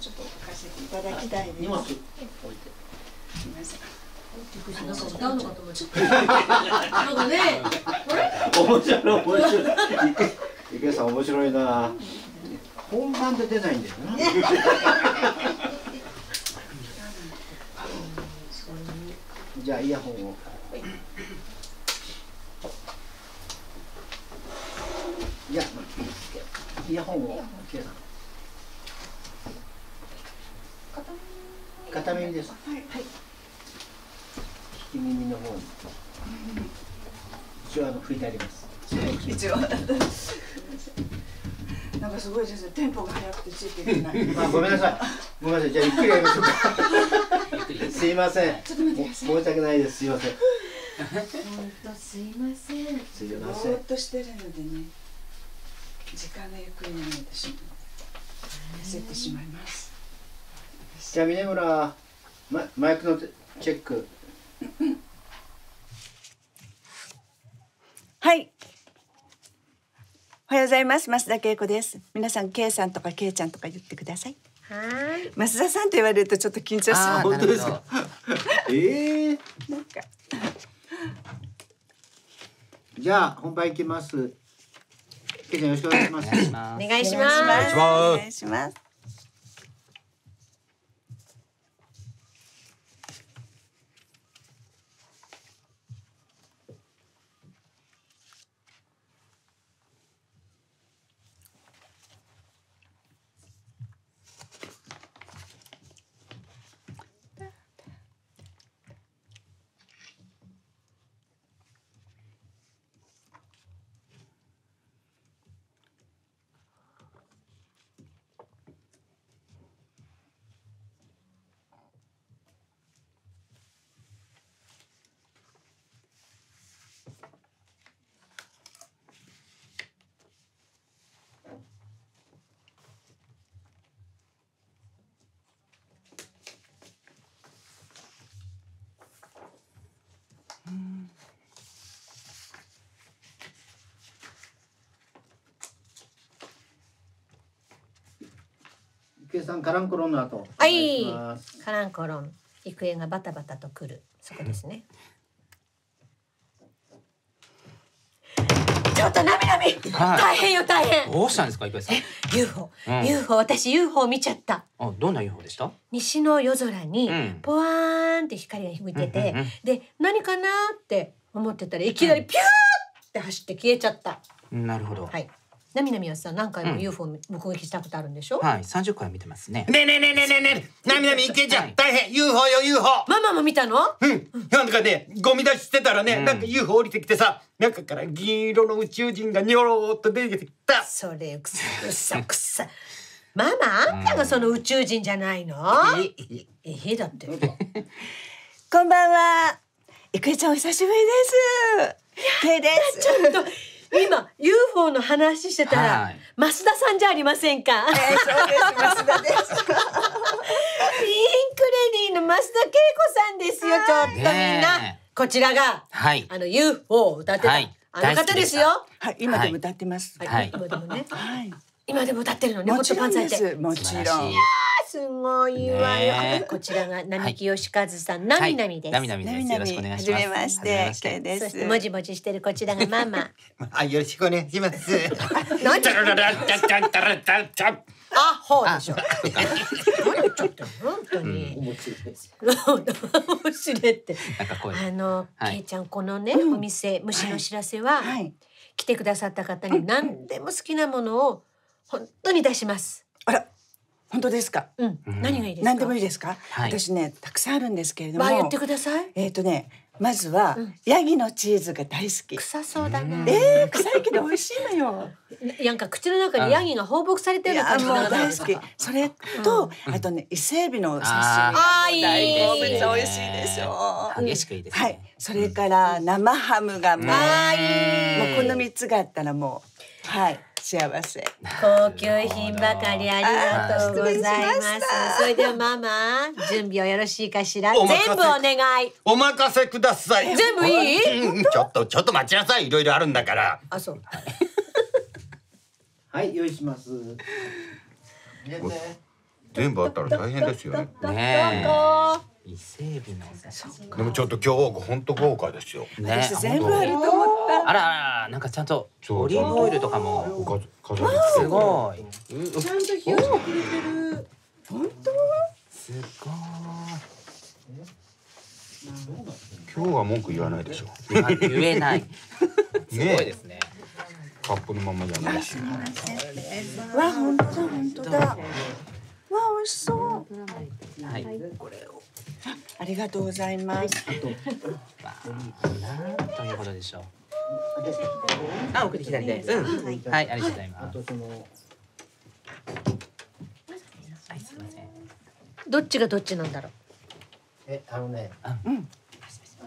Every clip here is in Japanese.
ちょっと置かせていただきたいです。置い、すみません。のちゃ い池江さん面白いな。本番で出ないんだよな。じゃあイヤホンを。いや、イヤホンを。イヤホンはい、聞き耳の方に一応あの拭いてあります一応 なんかすごいですねテンポが速くてついていけないま あごめんなさいごめんなさいじゃあゆっくりやりましょうか すいません申し訳ないですすいません本当すいませんすいませんぼーっとしてるのでね時間の行になってしまう焦ってしまいますじゃあ峰村ママイクのチェック。はい。おはようございます。増田恵子です。皆さん、けいさんとかけいちゃんとか言ってください。はい。増田さんと言われると、ちょっと緊張します。本当ですか。え えー、なんか。じゃあ、本番いきます。けいちゃん、よろしくお願いします。お願いします。お願いします。けさんカランコロンの後。はい。カランコロン。行方がバタバタと来る。そこですね。ちょっとなみなみ。大変よ大変。どうしたんですか郁恵さん。UFO、うん、UFO 私 UFO 見ちゃった。あどんな UFO でした？西の夜空にポワーんって光が向いてて、で何かなって思ってたらいきなりピューって走って消えちゃった。なるほど。はい。ね南康さん何回も UFO 目撃したことあるんでしょ、うはい、三十回見てますね。ねねねねねねえ、なみなみいけじゃん、はい大変 UFO よ UFO。ママも見たのうん、なんかねゴミ出ししてたらね、うんなんか UFO 降りてきてさ、中から銀色の宇宙人がニョローっと出てきた。それくさくさくさママあんたがその宇宙人じゃないのえへだってこんばんは。いくえちゃんお久しぶりです。けいです。ちょっと今 UFO の話してたら、はい、増田さんじゃありませんか、えー、そうです増田です ピンクレディの増田恵子さんですよちょっとみんな、こちらが、はい、あの UFO を歌ってた、はい、あの方ですよはい今でも歌ってます、はい、今でもね、今でも歌ってるのねもちろんですもちろんすごいわよ。ね こちらが並木義和さん、なみなみです。なみなみです。よろしくお願いします。はじめまして、けいです。そしてもじもじしてるこちらがママ。あ、よろしくお願いします。なんちゃららあ、ほうでしょ。何ちょっと本当に。面白いって。あの、けいちゃんこのねお店虫の知らせは来てくださった方に何でも好きなものを本当に出します。あら。本当ですか。うん。何がいいですか。何でもいいですか。はい、私ね、たくさんあるんですけれども。言ってください。えっ、ー、とね、まずは、うん、ヤギのチーズが大好き。臭そうだね。ええー、臭いけど美味しいのよ。なんか口の中にヤギが放牧されてるのかも大好き。それと、うん、あとね、伊勢海老の刺身ああいい。大好物美味しいでしょう。激しくいいです、ね、はい。それから生ハムがもう、うん、もうこの三つがあったらもう、はい。幸せ。高級品ばかりありがとうございます。それではママ、準備をよろしいかしら。全部お願い。お任せください。全部いい。ちょっと、ちょっと待ちなさい。いろいろあるんだから。あ、そう。はい、用意します。ね。全部あったら大変ですよね。ね伊勢海老の。でもちょっと今日本当豪華ですよ。ね、私全部あると思った。あらなんかちゃんとオリーブオイルとかも。すごい。ちゃんと火をくれてる。本当？すごい。今日は文句言わないでしょ。う。言えない。すごいですね。カップのままじゃないし。わ、本当本当だ。わあ、美味しそう。はい、これを。ありがとうございます。あとバーかな、ということでしょう。あ、送ってきたんで。うん。はい、ありがとうございます。はい、すみません。どっちがどっちなんだろう。え、あのね。うん。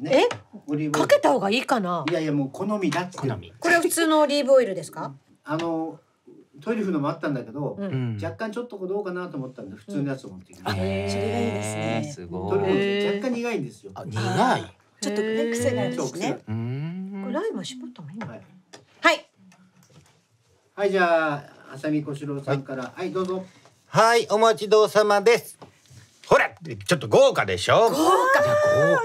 ね、えかけた方がいいかないやいやもう好みだって好みこれは普通のオリーブオイルですかあのトリュフのもあったんだけど、うん、若干ちょっとこどうかなと思ったんで普通のやつを持ってきました、うん、それがいいですねすごい若干苦いんですよ苦いちょっとね癖があるしねこれライム絞ったもいいの、はい、はい、はい、じゃあ浅見小四郎さんから、はい、はい、どうぞはいお待ちどうさまですほらちょっと豪華でしょ豪華豪華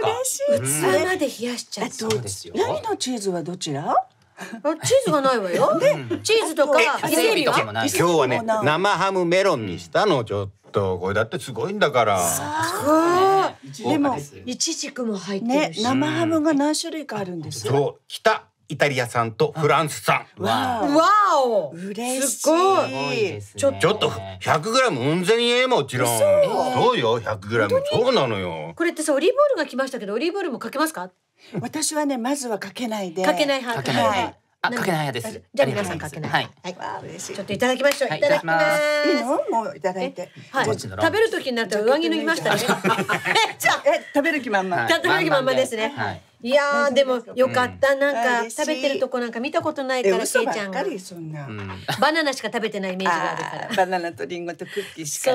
嬉しい、うん、まで冷やしちゃうそうですよ何のチーズはどちらチーズがないわよ。でチーズとか今日はね生ハムメロンにしたのちょっとこれだってすごいんだから。でもいちじくも入ってるし、ね、生ハムが何種類かあるんですよ。そう、きたイタリア産とフランス産。わお。嬉しい。すごい。ちょっと百グラムうんぜんえもちろん。そうよ百グラム。そうなのよ。これってさオリーブオイルが来ましたけどオリーブオイルもかけますか？私はねまずはかけないで。かけない派。はい。あかけないです。じゃ皆さんかけない。はい。わあ嬉しい。ちょっといただきましょう。いただきます。いいの？もういただいて。はい。食べる時になったら上着脱ぎましたね。え、食べる気満々。食べる気満々ですね。はい。いやでもよかった、うん、なんか食べてるとこなんか見たことないからけいちゃんが バナナしか食べてないイメージがあるからバナナとリンゴとクッキーしか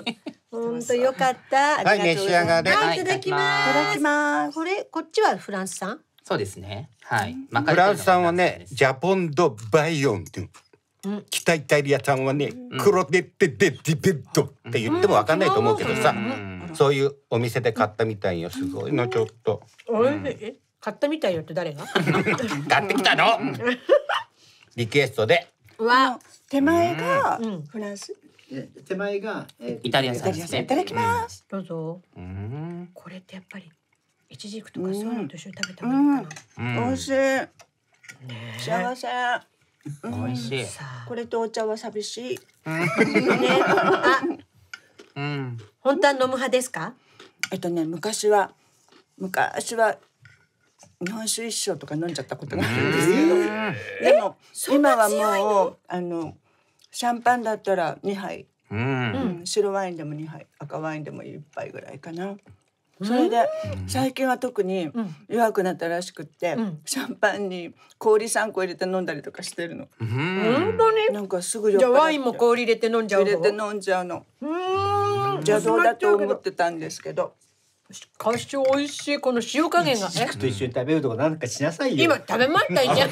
ね本当よかったはい召し上がれ、はい、いただきます、い、ただきますこれこっちはフランス産そうですねはい、うん、フランス産はねジャポンドバイオンっていううん、北イタリア産はね、うん、クロデッテデディベッドって言っても分かんないと思うけどさ、うんそういうお店で買ったみたいよすごいのちょっと、おいしい買ったみたいよって誰が 買ってきたの リクエストでうわ手前がフランス。手前が、イタリア産ですいただきます。どうぞこれってやっぱり一ちくとかそういうのと一緒に食べた方がいいかな、うん美味しい。幸せ。美味しいこれとお茶は寂しい。ね あうん、本当は飲む派ですかえっとね昔は昔は日本酒一升とか飲んじゃったことがあるんですけどでも今はもうあのシャンパンだったら二杯、うん、白ワインでも二杯赤ワインでも一杯ぐらいかな。それで最近は特に弱くなったらしくって、うん、シャンパンに氷3個入れて飲んだりとかしてるの。本当になんかすぐじゃワインも氷入れて飲んじゃう入れて飲んじゃうの。うん邪道だと思ってたんですけど。カシオ美味しいこの塩加減がね。と一緒に食べるとかなんかしなさいよ。今食べましたじゃん。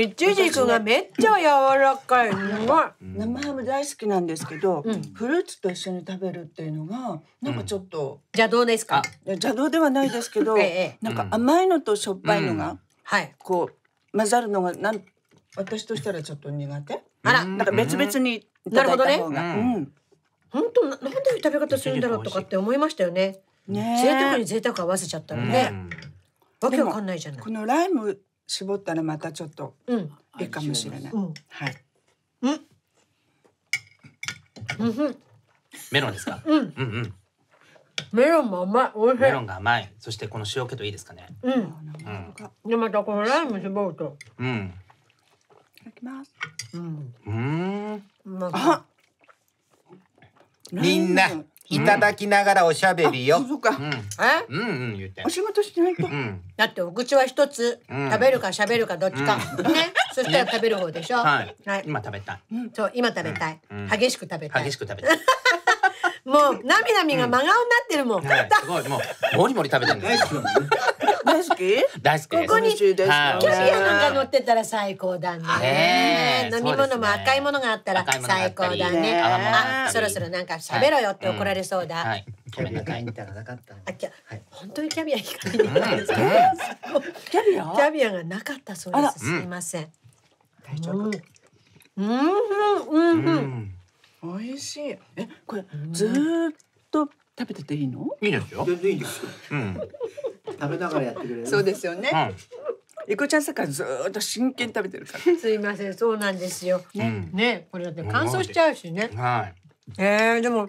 いちじくがめっちゃ柔らかい。生ハム大好きなんですけど、うん、フルーツと一緒に食べるっていうのがなんかちょっと、うん、邪道ですか？邪道ではないですけど、ええ、なんか甘いのとしょっぱいのが、うん、はい、こう混ざるのがなん私としたらちょっと苦手。あら、なんか別々にいただいた方が。ねうん、本当なんで食べ方するんだろうとかって思いましたよね。ね贅沢に贅沢合わせちゃったらね。わけわかんないじゃない。このライム絞ったらまたちょっといいかもしれない。うん、はい。うん。うん。メロンですか。うん。うんうん。メロンも甘い。メロンが甘い。そしてこの塩気といいですかね。うん。うん、でまたこのライム絞ると。うん。いただきます。うん。うん。あみんないただきながらおしゃべりよ。そうか。え？うんうん言ってお。仕事しないと。だってお口は一つ、食べるかしゃべるかどっちかね。そしたら食べる方でしょ。はい。はい、今食べたい。そう今食べたい。激しく食べたい。激しく食べたい。もうみが真顔になってるもん。はい、すごいもうもりもり食べてるんです。大好き？大好きここにキャビアなんか乗ってたら最高だね。ね飲み物も赤いものがあったら最高だね。あ、そろそろなんか喋ろよって怒られそうだ。キャビア買いに行ったらなかった。あ、きゃ、はい、本当にキャビア買いに行ったんですか？キャビア？キャビアがなかったそうです。すみません。大丈夫。うんうんうん。美味しい。え、これずっと食べてていいの？いいですよ。全然いいですよ。うん。食べながらやってくれる。そうですよね。はいゆこちゃんさっきからずっと真剣に食べてるから。すいません、そうなんですよ。ね、うん、ねこれだって乾燥しちゃうしね。はい。えー、でも。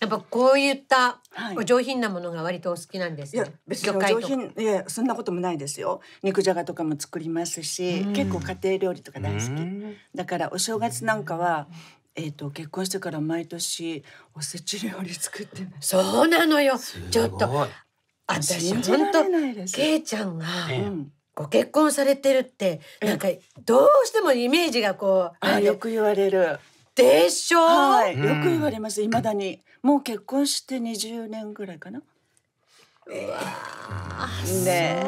やっぱこういったお上品なものが割とお好きなんです、ねはい、いや別に上品いやそんなこともないですよ肉じゃがとかも作りますし、結構家庭料理とか大好き、だからお正月なんかはえーと、と結婚してから毎年おせち料理作ってそうなのよちょっと私本当けいちゃんが、ご結婚されてるって、なんかどうしてもイメージがこうあよく言われるでしょう、はい、よく言われます未だにもう結婚して20年ぐらいかなうわね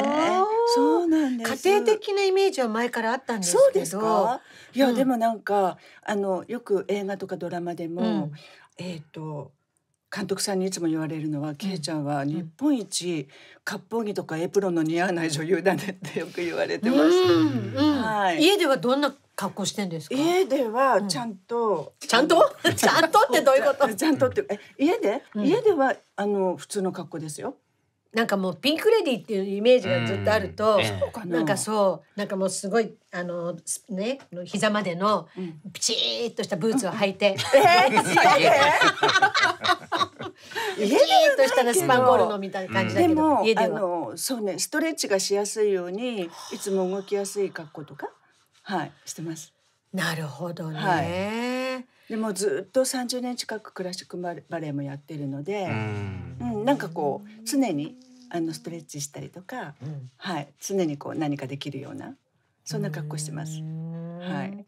そうなんです家庭的なイメージは前からあったんですけどいや、うん、でもなんかあのよく映画とかドラマでも、うん、えっ、ー、と監督さんにいつも言われるのは「けいちゃんは日本一割烹着とかエプロンの似合わない女優だね」ってよく言われてます。はい、家ではどんな格好してんですか家ではちゃんと、ちゃんと ちゃんとってどういうこと ちゃんとって家で、家ではあの普通の格好ですよ。なんかもうピンクレディーっていうイメージがずっとあると、うなんかそうなんかもうすごいあのね膝までのピチーとしたブーツを履いて、ええ家でとしたらスパンゴールのみたいな感じだけど、うん、でもあのそうねストレッチがしやすいようにいつも動きやすい格好とかはいしてます。なるほどね。はい、でもずっと三十年近くクラシックバレエもやってるので、うんうんなんかこう常にあのストレッチしたりとか、うん、はい常にこう何かできるようなそんな格好してます。はい。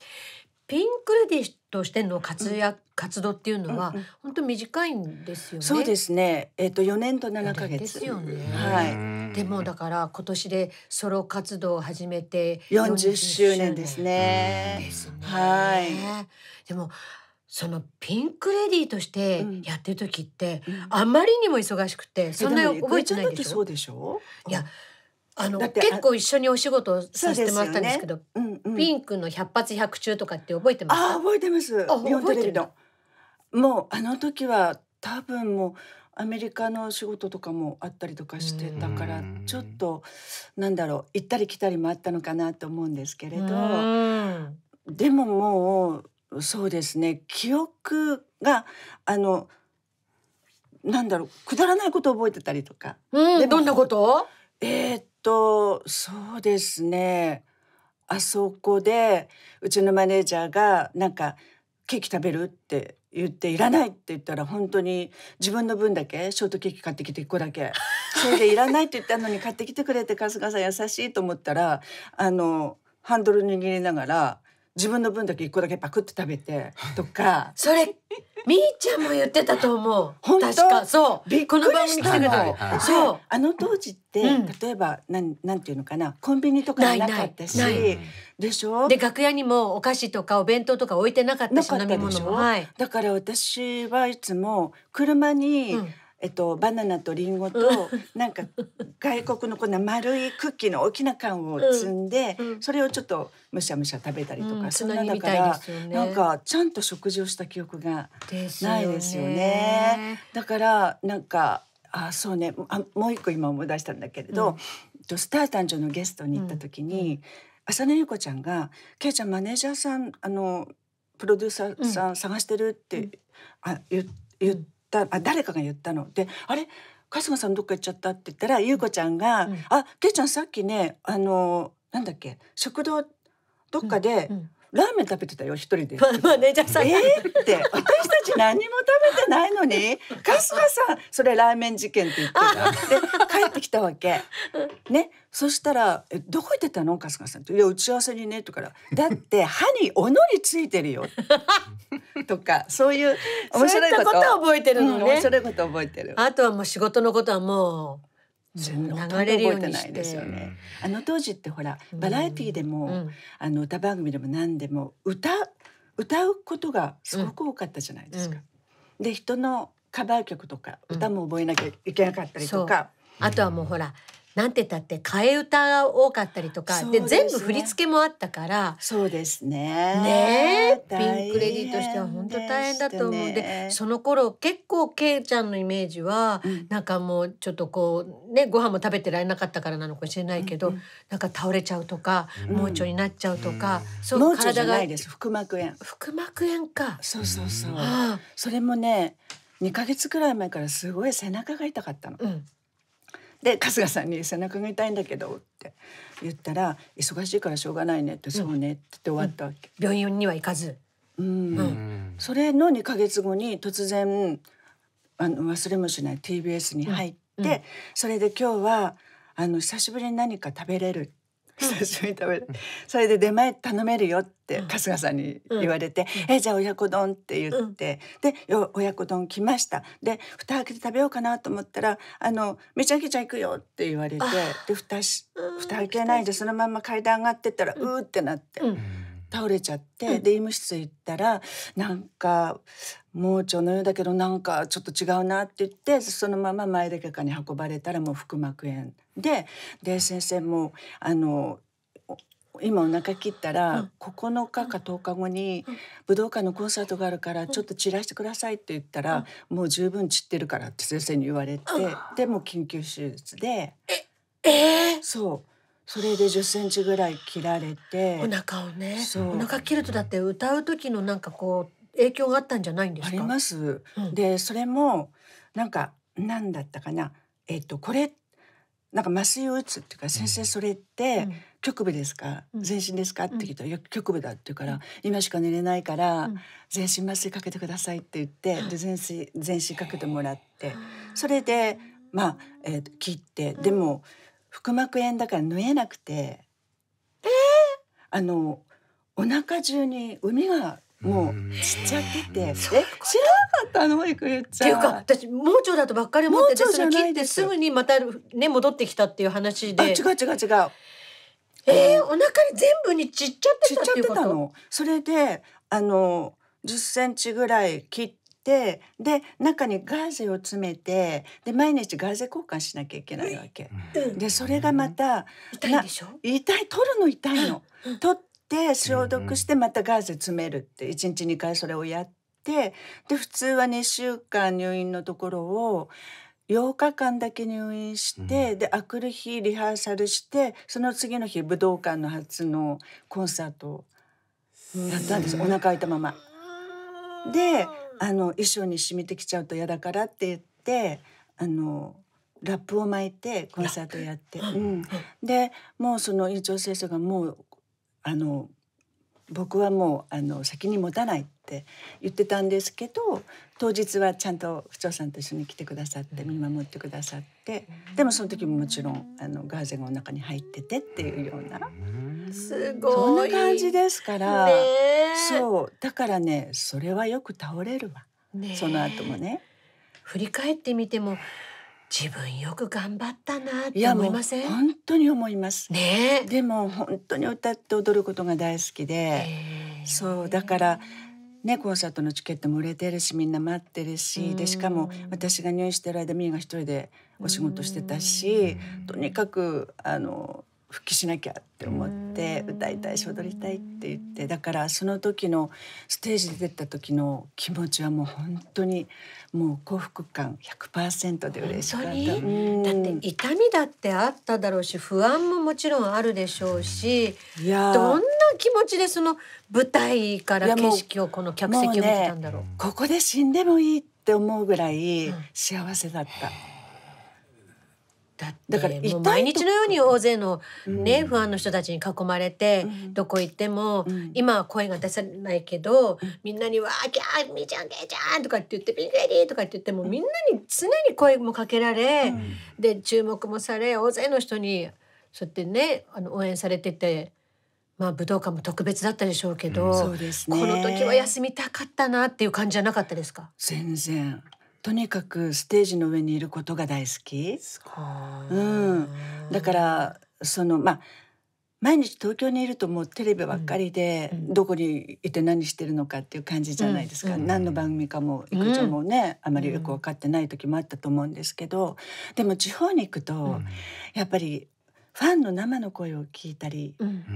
ピンク・レディとしての活躍、うん、活動っていうのは本当、うん、短いんですよね。そうですね。えっ、ー、と四年と七ヶ月ですよね。はい。でもだから今年でソロ活動を始めて四十周年ですね。はい。でもそのピンクレディーとしてやってる時って、あまりにも忙しくて、うん、そんな覚えてないでしょ。そうでしょ。う。いや、あの結構一緒にお仕事させてもらったんですけど、ねうんうん、ピンクの百発百中とかって覚えてますあ覚えてます日本テレビのもうあの時は多分もアメリカの仕事とかもあったりとかしてたからちょっとなんだろう行ったり来たりもあったのかなと思うんですけれどでももうそうですね記憶があのなんだろうくだらないことを覚えてたりとか。うん、でどんなことえー、とそうですねあそこでうちのマネージャーがなんか「ケーキ食べる?」って言って「いらない」って言ったら本当に自分の分だけショートケーキ買ってきて1個だけそれで「いらない」って言ったのに買ってきてくれて春日さん優しいと思ったらあのハンドル握りながら自分の分だけ一個だけパクって食べてとかそれみーちゃんも言ってたと思う本当確かそうびっくりしたの、はいはい、そうあの当時って、うん、例えばなんなんていうのかなコンビニとかなかったしでしょで楽屋にもお菓子とかお弁当とか置いてなかったし飲み物も、はい、だから私はいつも車に、うんえっと、バナナとリンゴと、なんか外国のこんな丸いクッキーの大きな缶を積んで、それをちょっとむしゃむしゃ食べたりとか、そんなだから、なんかちゃんと食事をした記憶がないですよね。だからなんかあそうねあもう一個今思い出したんだけれど、うん、スター誕生のゲストに行った時に、浅野ゆう子ちゃんが「けいちゃんマネージャーさんあのプロデューサーさん探してる」って、あ言って。言っったあ誰かが言ったのであれ春日さんどっか行っちゃったって言ったら優子ちゃんが「うん、あけいちゃんさっきねあのなんだっけ食堂どっかで、うんうんラーメン食べてたよ一人で。マネージャーさん。えー、って私たち何も食べてないのに 春日さんそれラーメン事件って言ってたで帰ってきたわけ。ねそしたら「えどこ行ってたの春日さん」いや打ち合わせにね」とかだって歯におのりついてるよ」とかそういう面白いことそういったこと覚えてるのね、うん、面白いこと覚えてるあとはもう仕事のことはもう。流れるようにしてですよね、あの当時ってほらバラエティーでも、うん、あの歌番組でも何でも歌歌うことがすごく多かったじゃないですか。うん、で人のカバー曲とか歌も覚えなきゃいけなかったりとか。あとはもうほらなんて言ったって替え歌が多かったりとかで、ねで、全部振り付けもあったからそうですねねピンク・レディーとしては本当大変だと思うんで、ね、その頃結構ケイちゃんのイメージは、うん、なんかもうちょっとこうねご飯も食べてられなかったからなのかもしれないけど、うん、なんか倒れちゃうとか盲腸になっちゃうとか、うん、そう体が腹膜炎腹膜炎かそうそうそう、それもね2か月くらい前からすごい背中が痛かったの。うんで春日さんに「背中が痛いんだけど」って言ったら「忙しいからしょうがないね」って「そうね」って言って終わったわけ、病院には行かず、うんうん、それの2か月後に突然あの忘れもしない TBS に入って、それで今日はあの久しぶりに何か食べれる久しぶりに食べうん、それで出前頼めるよって春日さんに言われて「うん、えじゃあ親子丼」って言って、で親子丼来ましたで蓋開けて食べようかなと思ったら「あのめちゃくちゃ行くよ」って言われてで蓋し蓋開けないでそのまま階段上がってったら「うー」ってなって。倒れちゃって、うん、で医務室行ったらなんか盲腸のようだけどなんかちょっと違うなって言ってそのまま前で外科に運ばれたらもう腹膜炎でで先生もあの今お腹切ったら9日か10日後に武道館のコンサートがあるからちょっと散らしてくださいって言ったらもう十分散ってるからって先生に言われてでも緊急手術で。えー、そうそれで十センチぐらい切られてお腹をねお腹切るとだって歌う時のなんかこう影響があったんじゃないんですかあります、うん、でそれもなんかなんだったかなえっ、ー、とこれなんか麻酔を打つっていうか「先生それって局部ですか、うん、全身ですか?」って聞いたら「局部だ」って言うから「今しか寝れないから全身麻酔かけてください」って言ってで全身全身かけてもらってそれでまあ、えー、切ってでも。うん腹膜炎だから縫えなくてえー、あのお腹中に海がもうちっちゃってて、えー、知らなかったの育ゆちゃん。っていうか私盲腸だとばっかり思っててそれ切ってすぐにまたね戻ってきたっていう話で。あ違う違う違う。えー、お腹に全部にちっちゃってたっていうこと。ちっちゃってたの。それであの10センチぐらい切ってで中にガーゼを詰めてで毎日ガーゼ交換しなきゃいけないわけ、うん、でそれがまた、うん、痛いでしょ痛い取るの痛いの、うん、取って消毒してまたガーゼ詰めるって1日2回それをやってで普通は2週間入院のところを8日間だけ入院して、うん、であくる日リハーサルしてその次の日武道館の初のコンサートをやったんです、お腹空いたまま。であの衣装に染みてきちゃうと嫌だからって言ってあのラップを巻いてコンサートやって、うん、でもうその院長先生がもうあの僕はもうあの責任持たないってって言ってたんですけど当日はちゃんと府長さんと一緒に来てくださって見守ってくださって、でもその時ももちろんあのガーゼンの中に入っててっていうような。すごいそんな感じですから、ね、そうだからねそれはよく倒れるわ、ね、その後もね振り返ってみても自分よく頑張ったなって思いません本当に思いますねでも本当に歌って踊ることが大好きでそうだからね、コンサートのチケットも売れてるしみんな待ってるしでしかも私が入院してる間みーが一人でお仕事してたしとにかくあの復帰しなきゃって思って歌いたいし踊りたいって言ってだからその時のステージで出た時の気持ちはもう本当にもう幸福感100%で嬉しかった、うん、だって痛みだってあっただろうし不安ももちろんあるでしょうしどんな気持ちでその舞台から景色をこの客席を見てたんだろう、ね、ここで死んでもいいって思うぐらい幸せだった。うんだだから毎日のように大勢のね、うん、不安の人たちに囲まれて、うん、どこ行っても、うん、今は声が出せないけど、みんなに「わーきゃーみーちゃんけーちゃん」とかって言って「ピンクレディー」とかって言ってもみんなに常に声もかけられ、で注目もされ大勢の人にそうやってねあの応援されてて。まあ、武道館も特別だったでしょうけど、うね、この時は休みたかったなっていう感じじゃなかったですか全然とにかくステージの上にいることが大好き。うん、だからそのまあ毎日東京にいるともうテレビばっかりで、うん、どこにいて何してるのかっていう感じじゃないですか、うん何の番組かも育くゃもね、あまりよく分かってない時もあったと思うんですけどでも地方に行くと、やっぱりファンの生の声を聞いたり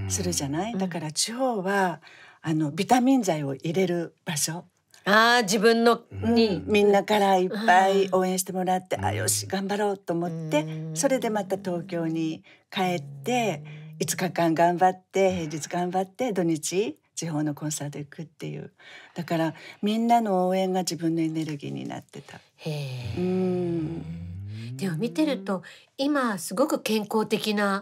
するじゃない、だから地方はあのビタミン剤を入れる場所ああ自分のに、みんなからいっぱい応援してもらって、あよし頑張ろうと思って、それでまた東京に帰って5日間頑張って平日頑張って土日地方のコンサート行くっていうだからみんなの応援が自分のエネルギーになってた。へーうんでも見てると今すごく健康的な、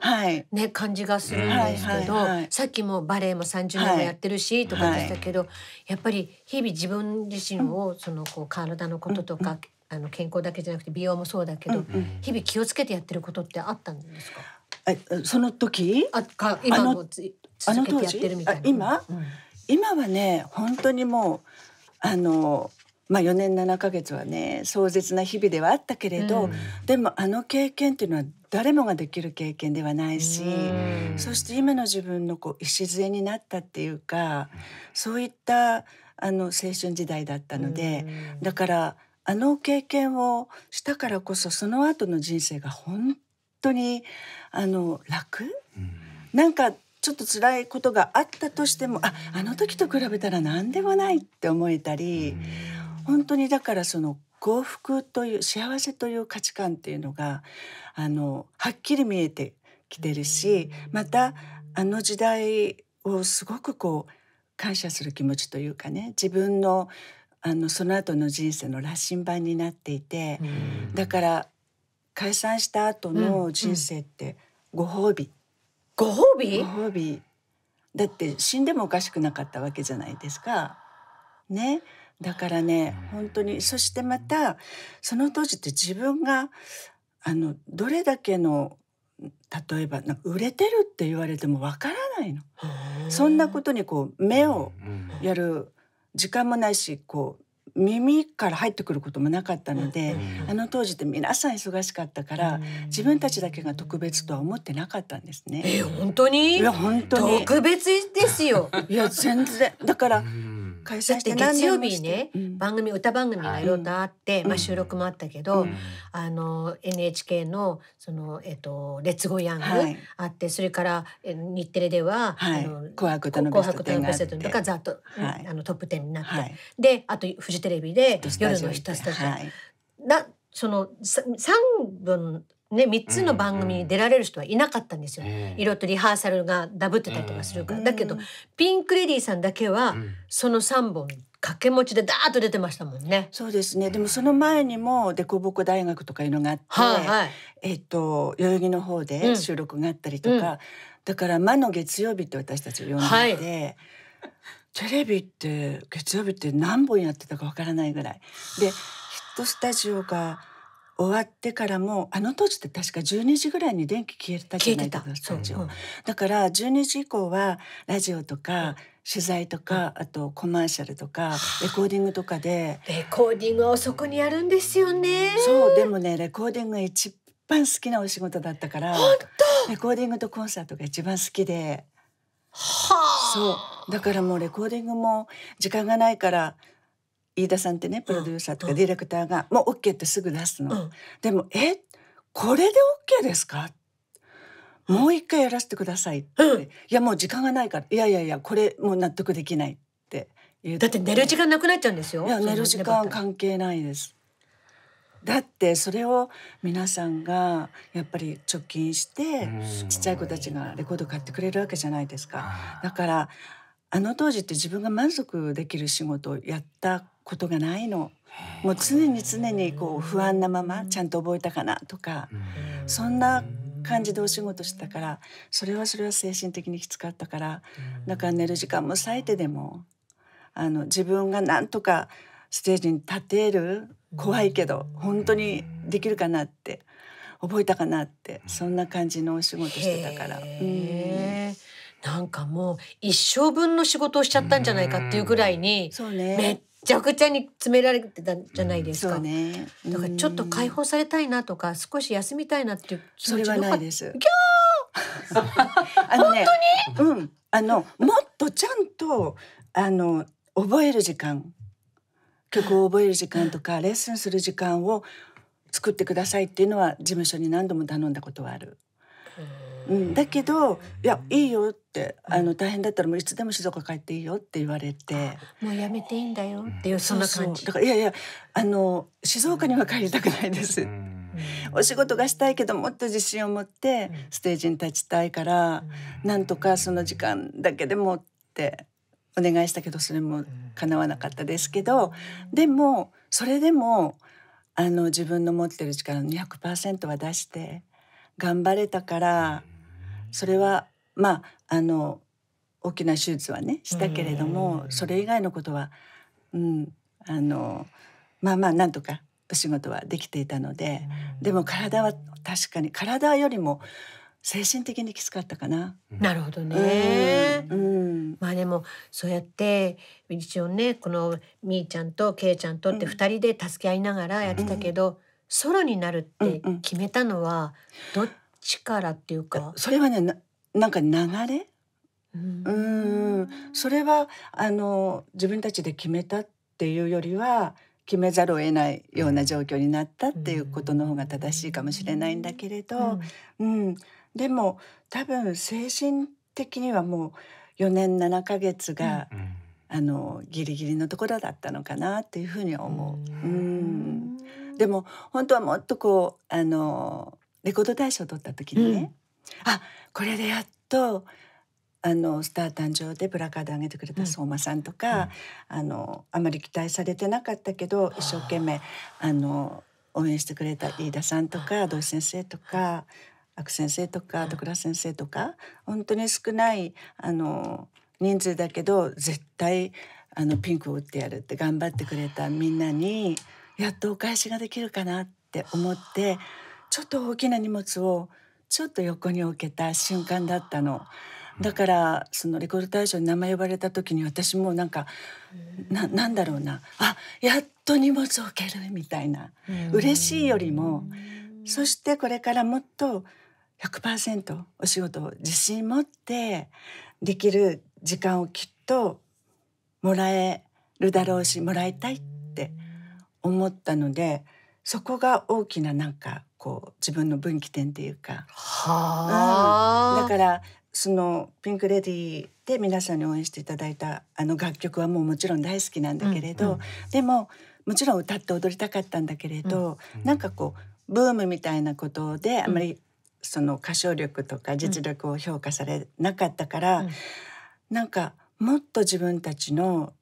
ね感じがするんですけど、さっきもバレエも30年もやってるし、とかでしたけど、やっぱり日々自分自身をそのこう体のこととか、あの健康だけじゃなくて美容もそうだけど、日々気をつけてやってることってあったんですかその時あか今も続けてやってるみたいな今、今はね本当にもうあのまあ、4年7ヶ月はね壮絶な日々ではあったけれど、うん、でもあの経験っていうのは誰もができる経験ではないし、うん、そして今の自分のこう礎になったっていうかそういったあの青春時代だったので、うん、だからあの経験をしたからこそその後の人生が本当にあの楽、なんかちょっと辛いことがあったとしてもああの時と比べたら何でもないって思えたり、本当にだからその幸福という幸せという価値観っていうのがあのはっきり見えてきてるしまたあの時代をすごくこう感謝する気持ちというかね自分のあのその後の人生の羅針盤になっていてだから解散した後の人生ってご褒美、ご褒美ご褒美だって死んでもおかしくなかったわけじゃないですか。ね、だからね、うん、本当にそしてまたその当時って自分があのどれだけの例えばな売れてるって言われてもわからないのそんなことにこう目をやる時間もないしこう耳から入ってくることもなかったので、うん、あの当時って皆さん忙しかったから、うん、自分たちだけが特別とは思ってなかったんですね。え本当にいや本当に特別ですよいや全然だから、うん開催して月曜日ね、うん、番組歌番組がいろんなあって、まあ、収録もあったけど、うん、あの NHK のその、えっと「レッツゴーヤング」あって、はい、それから日テレでは「はい、あの紅白歌のベスト10」とか「ザッと、あのトップ10になって、であとフジテレビで「夜のひたすら」だその3分ね、3つの番組に出られる人はいなかったんですよ。色とリハーサルがダブってたりとかするから。だけどピンク・レディーさんだけはその3本掛け持ちでダーッと出てましたもんね。そうですね。でもその前にも凸凹大学とかいうのがあって、はいはい、えっ、ー、と代々木の方で収録があったりとか、うんうん、だから魔の月曜日って私たちを呼んでて、はい、テレビって月曜日って何本やってたかわからないぐらいでヒットスタジオが。終わってからもあの当時って確か12時ぐらいに電気消えたじゃないですか、うん、だから12時以降はラジオとか、取材とか、うん、あとコマーシャルとか、レコーディングとかでレコーディングは遅くにやるんですよねそうでもねレコーディングが一番好きなお仕事だったからレコーディングとコンサートが一番好きではそうだからもうレコーディングも時間がないから飯田さんってねプロデューサーとかディレクターが「もう OK」ってすぐ出すの。でも「えこれで OK ですか?」もう一回やらせてくださいって、いやもう時間がないからいやいやいやこれもう納得できないってだって寝る時間なくなっちゃうんですよいや寝る時間関係ないですだってそれを皆さんがやっぱり貯金してちっちゃい子たちがレコード買ってくれるわけじゃないですかだからあの当時って自分が満足できる仕事をやったことがないのもう常に常にこう不安なままちゃんと覚えたかなとかそんな感じでお仕事してたからそれはそれは精神的にきつかったからだから寝る時間も割いてでもあの自分がなんとかステージに立てる怖いけど本当にできるかなって覚えたかなってそんな感じのお仕事してたから。うなんかもう一生分の仕事をしちゃったんじゃないかっていうぐらいに、めっちゃくちゃに詰められてたじゃないですか、うんね、だからちょっと解放されたいなとか少し休みたいなっていうそれはないです あの、ね、本当にうんあのもっとちゃんとあの覚える時間曲を覚える時間とかレッスンする時間を作ってくださいっていうのは事務所に何度も頼んだことはある。うん、だけど「いやいいよ」ってあの大変だったらもういつでも静岡帰っていいよって言われてもうやめていいんだよっていうそんな感じだからいやいやあの静岡には帰りたくないです、うん、お仕事がしたいけどもっと自信を持ってステージに立ちたいから、うん、なんとかその時間だけでもってお願いしたけどそれも叶わなかったですけどでもそれでもあの自分の持ってる力の200%は出して頑張れたから。それはまああの大きな手術はねしたけれどもそれ以外のことは、うん、あのまあまあなんとかお仕事はできていたのででも体は確かに体よりも精神的にきつかったかな。なるほどね。うん、まあでもそうやって一応ねこのみーちゃんとけいちゃんとって2人で助け合いながらやってたけど、うん、ソロになるって決めたのはどっ力っていうかそれはねななんか流れうんそれはあの自分たちで決めたっていうよりは決めざるを得ないような状況になったっていうことの方が正しいかもしれないんだけれど、うん、うん、でも多分精神的にはもう4年7ヶ月が、うん、あのギリギリのところだったのかなっていうふうに思う。うん、でも本当はもっとこうあのレコード大賞を取った時にね、うん、あこれでやっとあのスター誕生でプラカード上げてくれた相馬さんとか、うん、あのあまり期待されてなかったけど一生懸命あの応援してくれた飯田さんとか土井先生とか阿久先生とか徳倉先生とか本当に少ないあの人数だけど絶対あのピンクを打ってやるって頑張ってくれたみんなにやっとお返しができるかなって思ってちょっと大きな荷物をちょっと横に置けた瞬間だったの。だからそのレコード大賞に名前呼ばれた時に私もなんかななんだろうなあやっと荷物を置けるみたいな嬉しいよりもそしてこれからもっと100%お仕事を自信持ってできる時間をきっともらえるだろうしもらいたいって思ったのでそこが大きななんかこう自分の分岐点っていうか、はあ、うん、だからそのピンク・レディーで皆さんに応援していただいたあの楽曲はもうもちろん大好きなんだけれど、うんうん、でももちろん歌って踊りたかったんだけれど、うんうん、なんかこうブームみたいなことであまりその歌唱力とか実力を評価されなかったから、うん、なんかもっと自分たちの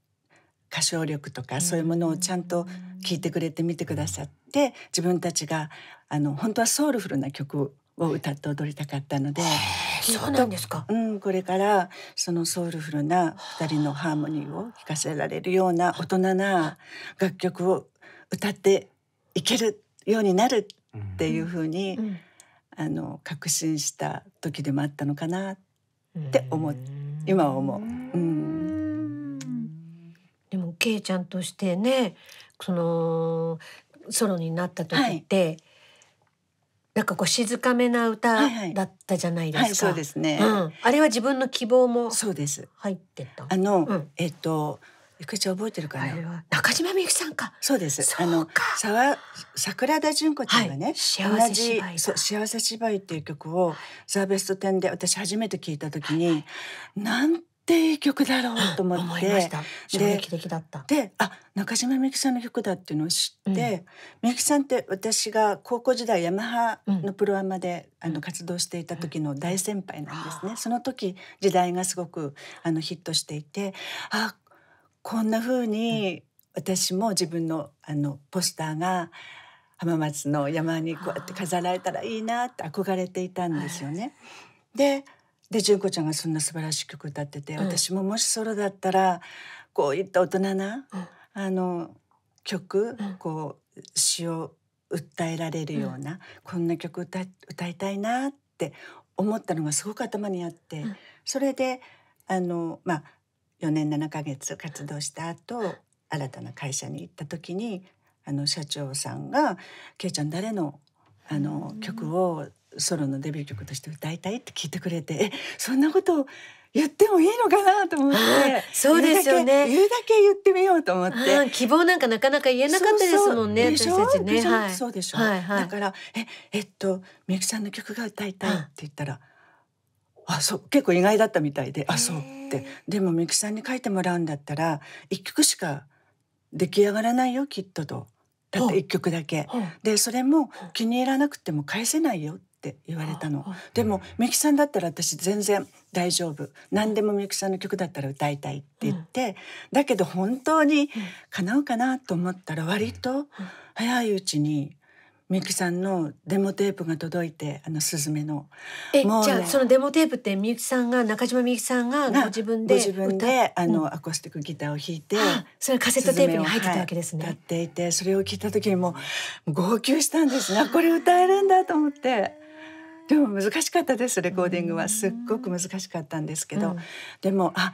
歌唱力とかそういうものをちゃんと聞いてくれて見てくださって自分たちがあの本当はソウルフルな曲を歌って踊りたかったので。そうなんですか、うん、これからそのソウルフルな2人のハーモニーを聴かせられるような大人な楽曲を歌っていけるようになるっていうふうに、うんうん、あの確信した時でもあったのかなって思う今は思う。うんケイちゃんとしてねそのソロになった時って、はい、なんかこう静かめな歌だったじゃないですか。はいはいはい、そうですね、うん、あれは自分の希望もそうです入ってた。あの、うん、えっとゆくちゃん覚えてるかな。中島みゆきさんか。そうです。あのさわ桜田純子ちゃんがね、はい、幸せ芝居そう幸せ芝居っていう曲をザーベスト展で私初めて聞いた時に、はい、なんていい曲だろうと思って衝撃的だったであ中島みゆきさんの曲だっていうのを知ってみゆきさんって私が高校時代ヤマハのプロアマで、うん、あの活動していた時の大先輩なんですね、うん、その時時代がすごくあのヒットしていてあこんな風に私も自分のあのポスターが浜松の山にこうやって飾られたらいいなって憧れていたんですよね。でで純子ちゃんがそんな素晴らしい曲歌ってて、うん、私ももしソロだったらこういった大人な、うん、あの曲、うん、こう詩を訴えられるような、こんな曲歌歌いたいなって思ったのがすごく頭にあって、それであの、まあ、4年7ヶ月活動した後新たな会社に行った時にあの社長さんが「けいちゃん誰のあの曲をソロのデビュー曲として歌いたいって聞いてくれてえそんなことを言ってもいいのかなと思ってそうですよね言うだけ言ってみようと思って、希望なんかなかなか言えなかったですもんねそうそうね、はい、そうでしょ、はいだからええっとみゆきさんの曲が歌いたいって言ったら、あそう結構意外だったみたいであそうってでもみゆきさんに書いてもらうんだったら一曲しか出来上がらないよきっとと。だって1曲だけでそれも気に入らなくても返せないよっって言われたのでもみゆきさんだったら私全然大丈夫何でもみゆきさんの曲だったら歌いたいって言って、うん、だけど本当に叶うかなと思ったら割と早いうちにみゆきさんのデモテープが届いてあのすずめ」のえ、ね、じゃあそのデモテープってみゆきさんが中島みゆきさんがご自分で自分であの、アコースティックギターを弾いて、それカセットテープに入ってたわけですね、歌っていてそれを聞いた時にもう号泣したんですねこれ歌えるんだと思ってでも難しかったですレコーディングはすっごく難しかったんですけど、うん、でもあ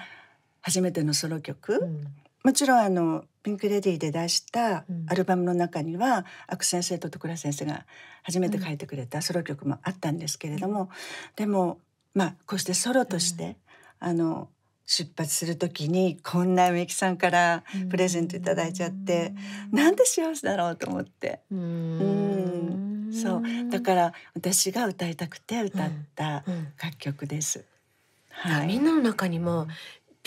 初めてのソロ曲、うん、もちろんあのピンク・レディーで出したアルバムの中には、うん、アク先生と徳良先生が初めて書いてくれたソロ曲もあったんですけれども、でもまあこうしてソロとして、あの出発する時にこんなみゆきさんからプレゼント頂いちゃって、なんで幸せだろうと思って。うん、そうだから私が歌いたくて歌った楽曲です。うんうんはい、みんなの中にも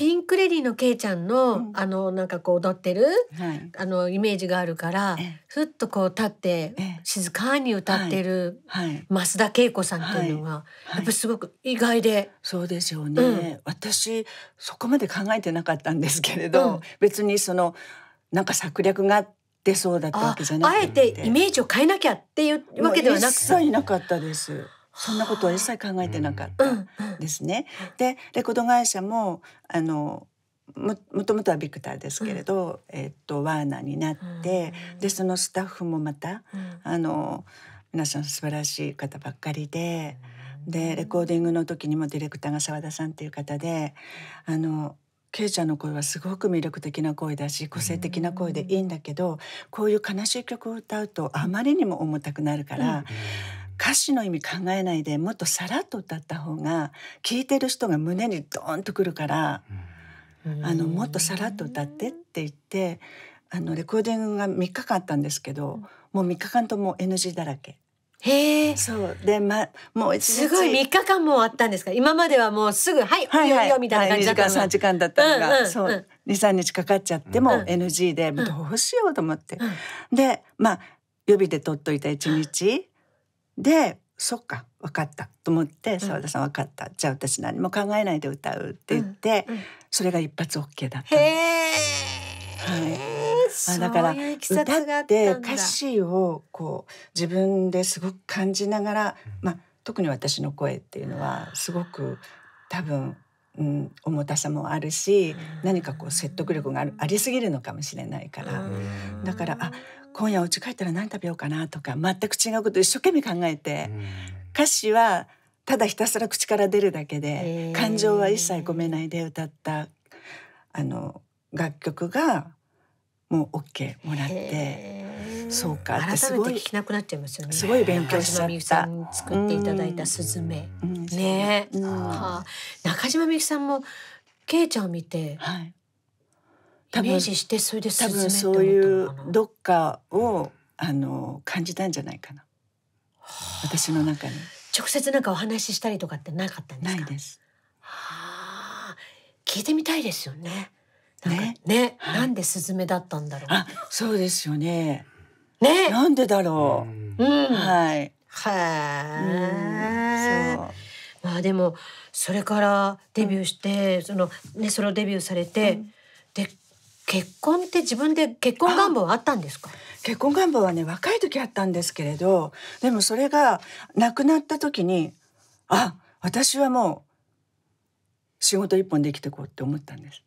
ピンクレディのけいちゃんの、うん、あのなんかこう踊ってる、はい、あのイメージがあるからふっとこう立って静かに歌ってる、はい、増田恵子さんっていうのが、はい、やっぱすごく意外でそうですよね、うん、私そこまで考えてなかったんですけれど、うん、別にそのなんか策略が出そうだったわけじゃなくてあえてイメージを変えなきゃっていうわけではなくて一切なかったです。そんなことは一切考えてなかったですね。でレコード会社もあのもともとはビクターですけれど、うん、えっと、ワーナーになって、うん、でそのスタッフもまた、うん、あの皆さん素晴らしい方ばっかりで,、でレコーディングの時にもディレクターが澤田さんっていう方で「あのケイちゃんの声はすごく魅力的な声だし個性的な声でいいんだけど、こういう悲しい曲を歌うとあまりにも重たくなるから。歌詞の意味考えないでもっとさらっと歌った方が聴いてる人が胸にドーンとくるから、あのもっとさらっと歌ってって言ってあのレコーディングが3日間あったんですけど、もう3日間とも NG だらけ。へえ。そうでまもうすごい3日間もあったんですか。今まではもうすぐはい、はい、はい、いよいよみたいな感じだったはい、時間3時間だったのが、うんうん、そう23日かかっちゃっても NG で、うん、どうしようと思って、うん、でまあ予備で取っといた1日でそっか分かったと思って澤田さん分かった、うん、じゃあ私何も考えないで歌うって言って、うんうん、それが一発 OK だったへはいあだから歌って歌詞をこう自分ですごく感じながら、まあ、特に私の声っていうのはすごく多分うん、重たさもあるし何かこう説得力があるありすぎるのかもしれないからだからあ今夜お家帰ったら何食べようかなとか全く違うこと一生懸命考えて歌詞はただひたすら口から出るだけで感情は一切込めないで歌ったあの楽曲がもう OK もらって。そうか改めて聞きなくなっちゃいますよねすごい勉強しちゃった作っていただいたスズメ、ね、中島みゆきさんもケイちゃんを見て、はい、イメージしてそれでスズメってそういうどっかをあの感じたんじゃないかな、はあ、私の中に直接なんかお話ししたりとかってなかったんですかないです、はあ、聞いてみたいですよねねね、ね、なんでスズメだったんだろう。そうですよね。ねなんでだろう、うん、はいはい、そうまあでもそれからデビューして、そのねソロデビューされて、で結婚って自分で結婚願望はあったんですか結婚願望はね若い時あったんですけれどでもそれが亡くなった時にあ私はもう仕事一本できてこうって思ったんです。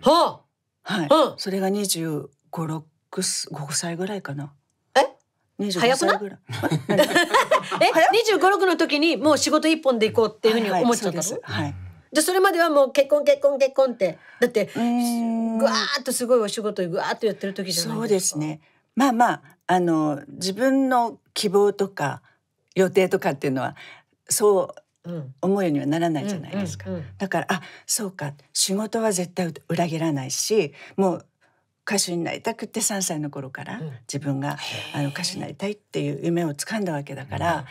はあ、はい、それが25、6、5歳ぐらいかな。早くな え二十五六の時にもう仕事一本で行こうっていうふうに思っちゃったの、はいはいじゃそれまではもう結婚結婚結婚ってだってぐわーっとすごいお仕事ぐわーっとやってる時じゃないそうですねまあまああの自分の希望とか予定とかっていうのはそう思うようにはならないじゃないですか、だからあそうか仕事は絶対裏切らないしもう歌手になりたくて3歳の頃から自分が、あの歌手になりたいっていう夢をつかんだわけだから、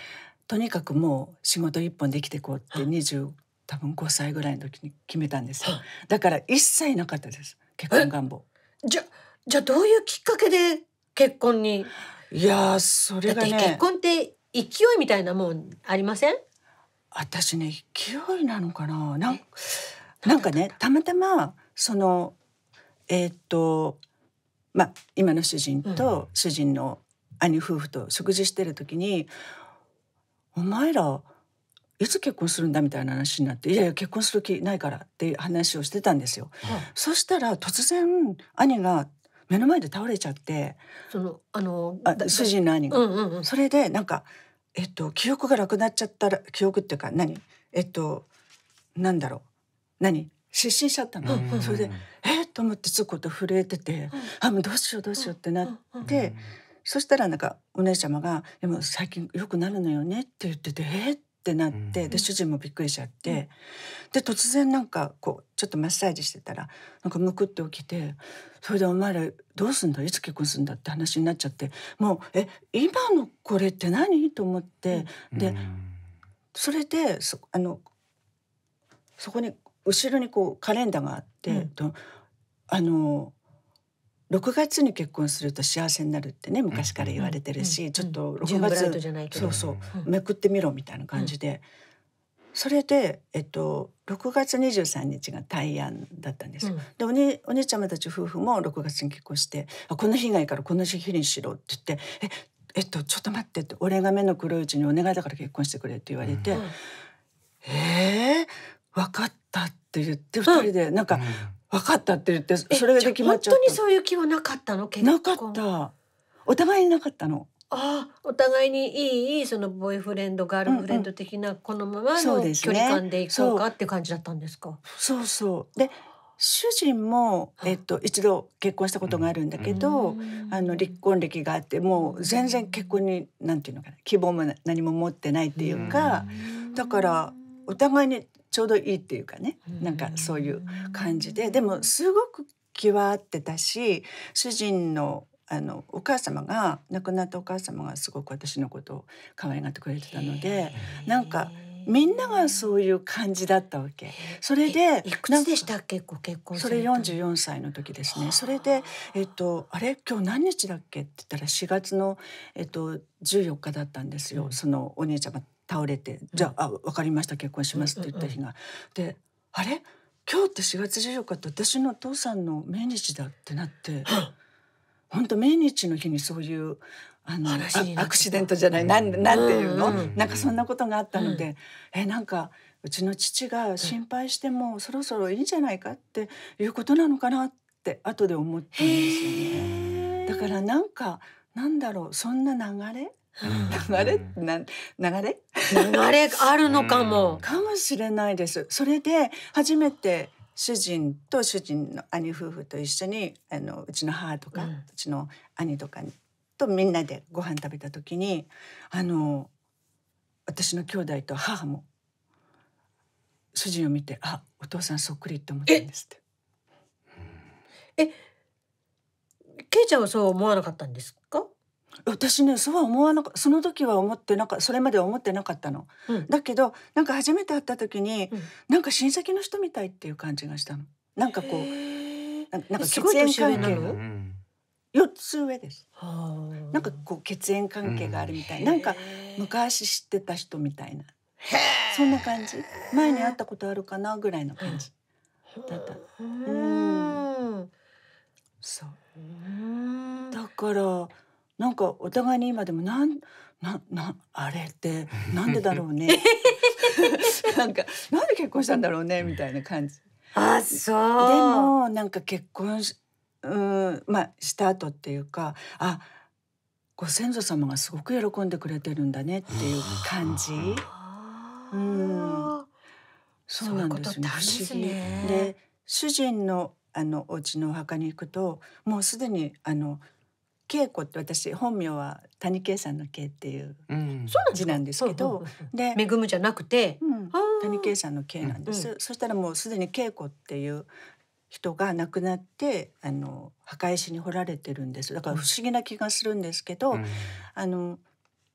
とにかくもう仕事一本できてこうって20多分5歳ぐらいの時に決めたんですよだから一切なかったです結婚願望じゃじゃどういうきっかけで結婚にいやそれがね結婚って勢いみたいなもんありません私ね勢いなのかななんなんかねたまたまそのえー、っとまあ今の主人と主人の兄夫婦と食事してる時に「お前らいつ結婚するんだみたいな話になって「いやいや結婚する気ないから」っていう話をしてたんですよ。そしたら突然兄が目の前で倒れちゃってそのあのあ主人の兄が、うんうんうん、それでなんか、えっと、記憶がなくなっちゃったら記憶っていうか何えっとなんだろう何失神しちゃったの、うんうんうん、それで「えと思ってすごと震えてて、あもうどうしようどうしようってなって、そしたらなんかお姉ちゃまが「でも最近よくなるのよね」って言ってて「えっ?」ってなって、で主人もびっくりしちゃって、で突然なんかこうちょっとマッサージしてたらなんかむくって起きてそれで「お前らどうすんだいつ結婚すんだ」って話になっちゃってもう「え今のこれって何?」と思って、でそれでそあのそこに後ろにこうカレンダーがあって、うん、あの6月に結婚すると幸せになるってね昔から言われてるし、ちょっと6月そうそう、めくってみろみたいな感じで、それで、えっと、6月23日が大安だったんですよ、でおにお兄ちゃまたち夫婦も6月に結婚して「この日がいいからこの日にしろ」って言って「ええっとちょっと待って」って「俺が目の黒いうちにお願いだから結婚してくれ」って言われて「ええ分かった」って。って言って二人でなんか、分かったって言ってそれで決まっちゃった。本当にそういう気はなかったの結婚。なかった。お互いになかったの。ああお互いにいいそのボーイフレンドガールフレンド的なこのままの距離感でいこうかって感じだったんですか。そうそうで主人も、えっと、一度結婚したことがあるんだけど、あの離婚歴があってもう全然結婚になんていうのかな希望も何も持ってないっていうか、だからお互いにちょうどいいっていうかねなんかそういう感じででもすごく気は合ってたし主人のあのお母様が亡くなったお母様がすごく私のことを可愛がってくれてたのでなんかみんながそういう感じだったわけ。それでいくつでしたっけご結婚それ44歳の時ですね。それでえっとあれ今日何日だっけって言ったら4月のえっと14日だったんですよ。そのお姉ちゃま倒れて「じゃあ分かりました結婚します」って言った日が。であれ今日って4月14日って私のお父さんの命日だってなって。本当命日の日にそういうあのアクシデントじゃない、なんなんていうの、なんかそんなことがあったので、うん、えなんかうちの父が心配しても、そろそろいいんじゃないかっていうことなのかなって後で思ったんですよね。だからなんかなんだろうそんな流れ流れな流れ流れあるのかも、かもしれないですそれで初めて主人と主人の兄夫婦と一緒にあのうちの母とか、うん、うちの兄とかとみんなでご飯食べた時にあの私の兄弟と母も主人を見てあお父さんそっくりって思ったんですって。え、けいちゃんはそう思わなかったんですか？私ねそうは思わなかその時は思ってなんかそれまでは思ってなかったの、うん、だけどなんか初めて会った時に、うん、なんか親戚の人みたいっていう感じがしたのなんかこうなんか血縁関係が4つ上です、なんかこう血縁関係があるみたい、うん、なんか昔知ってた人みたいなそんな感じ前に会ったことあるかなぐらいの感じだったうんそうだからなんかお互いに今でもなんななあれって なんでだろうね なんかなんで結婚したんだろうねみたいな感じ。あそうでもなんか結婚し,、うんまあ、した後っていうかあご先祖様がすごく喜んでくれてるんだねっていう感じ。うん、そうなんですね。不思議で主人のあのお家のお墓に行くともうすでにあの恵子って私本名は谷恵さんの恵っていう字なんですけど、うん、で恵むじゃなくて、うん、谷恵さんの恵なんです、うん、そしたらもうすでに恵子っていう人が亡くなってあの墓石に掘られてるんですだから不思議な気がするんですけど、あの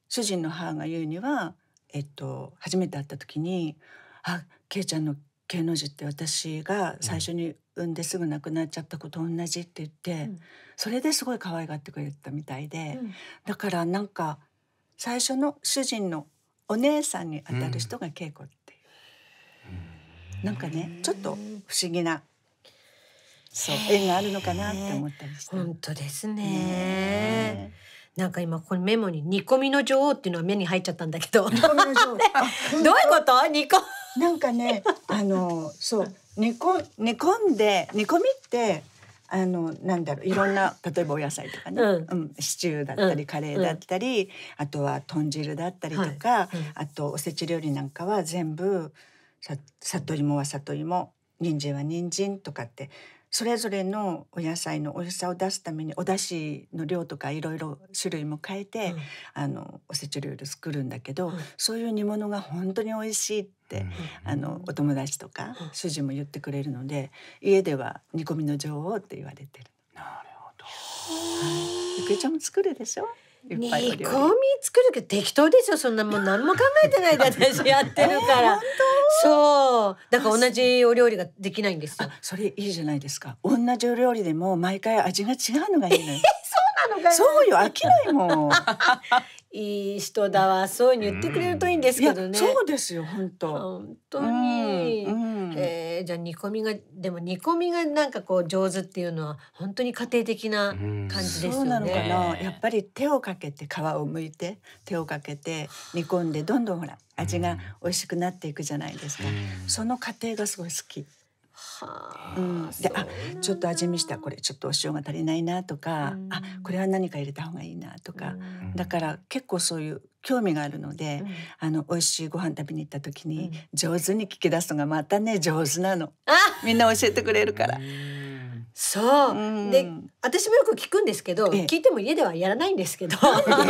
主人の母が言うには、えっと、初めて会った時に「あ恵ちゃんの恵の字って私が最初に産んですぐ亡くなっちゃった子と同じって言って、うん、それですごい可愛がってくれたみたいで、うん、だからなんか最初の主人のお姉さんにあたる人が稽古っていう、うん、なんかねちょっと不思議なそう縁があるのかなって思ったりして。本当ですねなんか今このメモに煮込みの女王っていうのは目に入っちゃったんだけど。煮込みの女王。どういうこと？煮込。なんかね、あのそう煮込煮込んで煮込みってあのなんだろういろんな 例えばお野菜とかね、うんうん、シチューだったり、カレーだったり、あとは豚汁だったりとか、はい、あとおせち料理なんかは全部さ里芋は里芋人参は人参とかってそれぞれのお野菜の美味しさを出すためにお出汁の量とかいろいろ種類も変えて、うん、あのおせち料理作るんだけど、うん、そういう煮物が本当に美味しいって、うん、あのお友達とか主人も言ってくれるので家では煮込みの女王って言われてる。なるほど。ゆくえちゃんも作るでしょいい煮込み作るけど適当ですよそんなもう何も考えてないで私やってるから、そうだから同じお料理ができないんですよそれいいじゃないですか同じお料理でも毎回味が違うのがいいのよ そうなのかそうよ飽きないもん いい人だわそういうに言ってくれるといいんですけどね。うん、そうですよ本当。本当に、うんうん、えー、じゃあ煮込みがでも煮込みがなんかこう上手っていうのは本当に家庭的な感じですよね。そうなのかな。やっぱり手をかけて皮を剥いて手をかけて煮込んでどんどんほら味が美味しくなっていくじゃないですか。その過程がすごい好き。はあ、うん、であちょっと味見したこれちょっとお塩が足りないなとか、うん、あこれは何か入れた方がいいなとか、うん、だから結構そういう興味があるので、うん、あの美味しいご飯食べに行った時に上手に聞き出すのがまたね上手なの、みんな教えてくれるから。そう、うん、で私もよく聞くんですけど、聞いても家ではやらないんですけど「なんで美し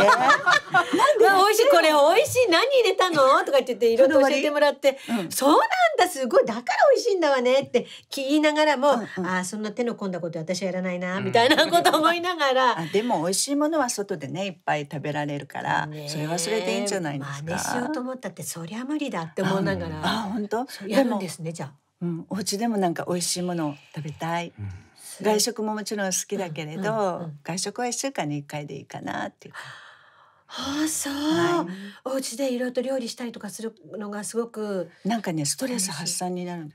いこれ美味しい何入れたの?」とか言ってていろいろ教えてもらって「うん、そうなんだすごいだから美味しいんだわね」って言いながらも「うんうん、あそんな手の込んだこと私はやらないな」みたいなこと思いながら、う ん、でも美味しいものは外でねいっぱい食べられるから、それはそれでいいんじゃないですか。まあ、しようと思ったってそりゃ無理だって思いながら、あ本当やるんですねじゃあ。うん、お家でもなんか美味しいものを食べたい。うん外食ももちろん好きだけれど、うんうんうん、外食は1週間に1回でいいかなっていう。はあ、そう、はい、お家でいろいろと料理したりとかするのがすごくなんかねストレス発散になるん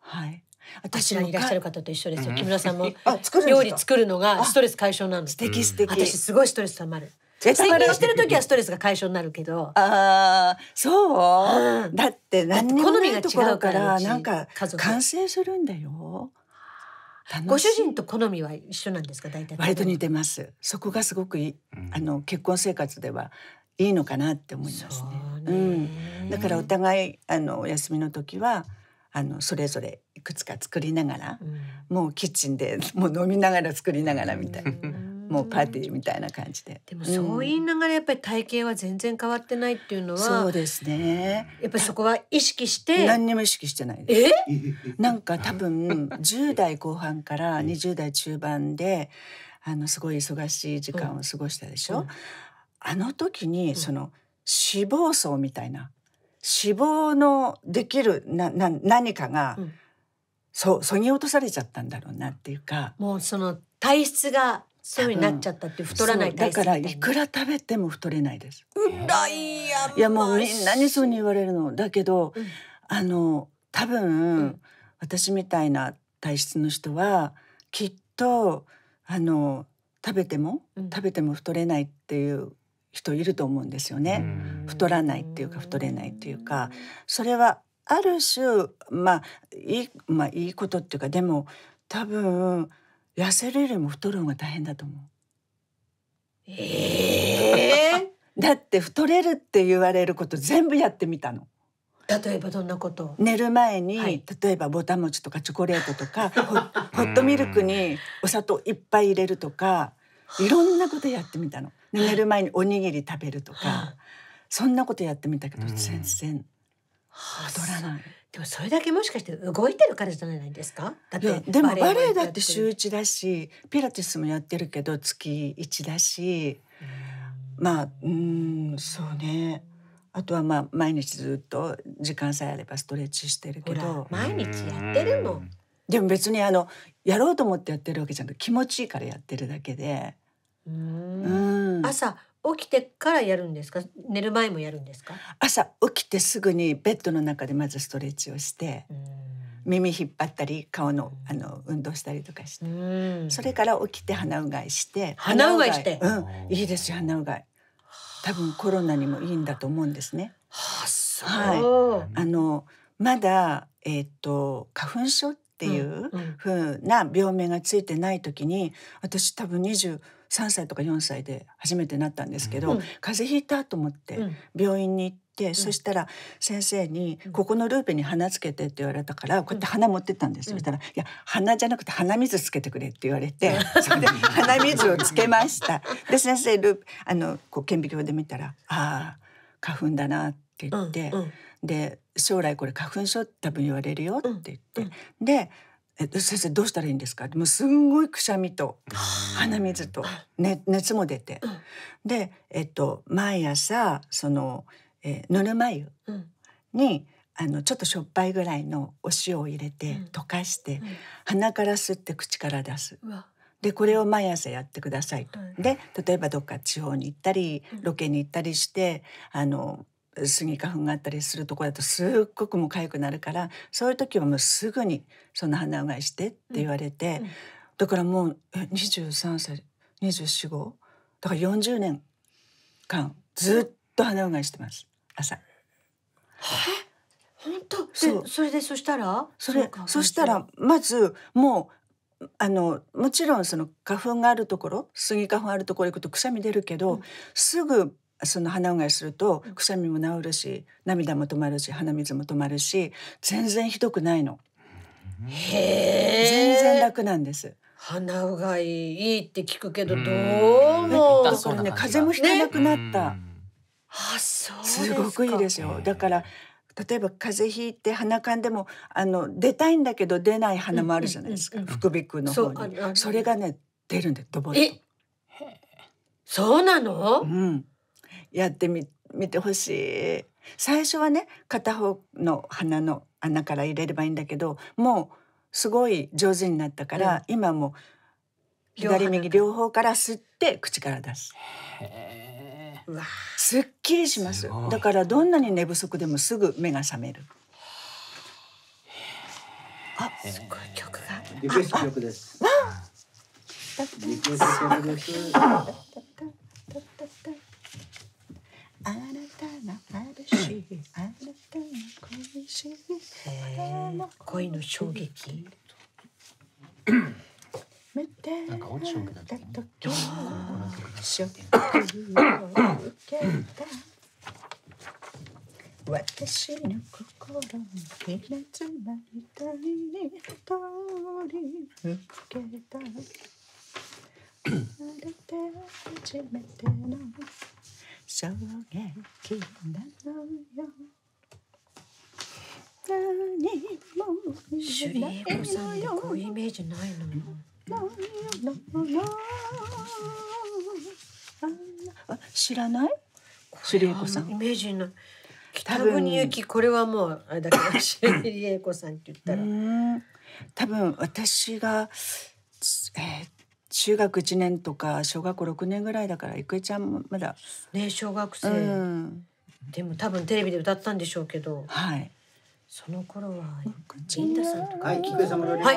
はい私らにいらっしゃる方と一緒ですよ、うん、木村さんも あ作る料理作るのがストレス解消なんです素敵素敵私すごいストレスたまる宣言してる時はストレスが解消になるけどああそう、うん、だって何にもないところからなんか完成するんだよご主人と好みは一緒なんですか大体割と似てますそこがすごくいい、あの結婚生活ではいいのかなって思いますね、ね、うん、だからお互いあのお休みの時はあのそれぞれいくつか作りながら、うん、もうキッチンでもう飲みながら作りながらみたいな、うんもうパーティーみたいな感じで。でもそう言いながらやっぱり体型は全然変わってないっていうのは、そうですね。やっぱりそこは意識して。何にも意識してないです。え？なんか多分10代後半から20代中盤で、あのすごい忙しい時間を過ごしたでしょ。うん、あの時にその脂肪層みたいな脂肪のできるなな何かが、うん、そそぎ落とされちゃったんだろうなっていうか。もうその体質がそういうになっちゃったって太らないだからいくら食べても太れないです。うらいやいやもうみんなにそうに言われるのだけど、うん、あの多分、うん、私みたいな体質の人はきっとあの食べても、うん、食べても太れないっていう人いると思うんですよね。太らないっていうか太れないっていうかそれはある種まあいい,、まあ、いいことっていうかでも多分痩せるよりも太る方が大変だと思う。ええー、だって太れるって言われること全部やってみたの。例えばどんなこと寝る前に、はい、例えばぼたもちとかチョコレートとか ホットミルクにお砂糖いっぱい入れるとかいろんなことやってみたの寝る前におにぎり食べるとかそんなことやってみたけど全然太らない。でもそれだけもしかして動いてるからじゃないですかだってでもバレエだって週1だしピラティスもやってるけど月1だしまあうんそうねあとはまあ毎日ずっと時間さえあればストレッチしてるけど毎日やってるもんでも別にあのやろうと思ってやってるわけじゃなくて気持ちいいからやってるだけでうん朝起きてからやるんですか寝る前もやるんですか朝起きてすぐにベッドの中でまずストレッチをして耳引っ張ったり顔のあの運動したりとかしてそれから起きて鼻うがいして鼻うがいしてうんいいですよ鼻うがい多分コロナにもいいんだと思うんですねはそう、はい、あのまだえっ、ー、と花粉症っていう風な病名がついてない時に私多分二十3歳とか4歳で初めてなったんですけど、うん、風邪ひいたと思って病院に行って、うん、そしたら先生に、ここのルーペに花つけて」って言われたからこうやって花持ってったんですよ、うん、そしたら「いや花じゃなくて鼻水つけてくれ」って言われて、それで鼻水をつけました。で先生ルーペあのこう顕微鏡で見たら「ああ花粉だな」って言って、で将来これ花粉症多分言われるよって言って、でえ先生どうしたらいいんですかもうすんごいくしゃみと鼻水と、ね、熱も出て、うん、で、えっと、毎朝その、えぬるま湯に、うん、あのちょっとしょっぱいぐらいのお塩を入れて、溶かして、うん、鼻から吸って口から出す。でこれを毎朝やってくださいと。で例えばどっか地方に行ったりロケに行ったりしてあのスギ花粉があったりするとこだとすっごくもう痒くなるからそういう時はもうすぐに「その鼻うがいして」って言われて、うんうん、だからもう23歳245だから40年間ずっと鼻うがいしてます朝。本当そそれでそしたらそれそしたらまずもうあのもちろんその花粉があるところスギ花粉あるところ行くとくしゃみ出るけど、うん、すぐその鼻うがいするとくしゃみも治るし涙も止まるし鼻水も止まるし全然ひどくないの。へ全然楽なんです。鼻うがいいいって聞くけどどうもだからね風邪もひかなくなった。ね、あそうすごくいいですよ。だから例えば風邪ひいて鼻かんでもあの出たいんだけど出ない鼻もあるじゃないですか、副鼻腔の方にそれがね出るんでドボッとそうなの、うん、やってみてほしい。最初はね片方の鼻の穴から入れればいいんだけどもうすごい上手になったから、うん、今も左右両方から吸って口から出す。すっきりしますだからどんなに寝不足でもすぐ目が覚める。あ、すごい曲が。リクエスト曲です。リクエスト曲です。あなたが私いあなたが恋しい恋の衝撃なんかオーディションた時にシを受けた私の心にひがつまりたいに通り抜けたあなた初めての衝撃なのよ何もシュリエコさんってこういうイメージないのあ知らないシュリさんイメージの北国行きこれはもうあれだけどシュリさんって言ったら多分私がえー、中学1年とか小学校6年ぐらいだから郁恵ちゃんもまだね小学生、うん、でも多分テレビで歌ったんでしょうけどはいその頃は陣田さんとかはい菊江さん戻はい、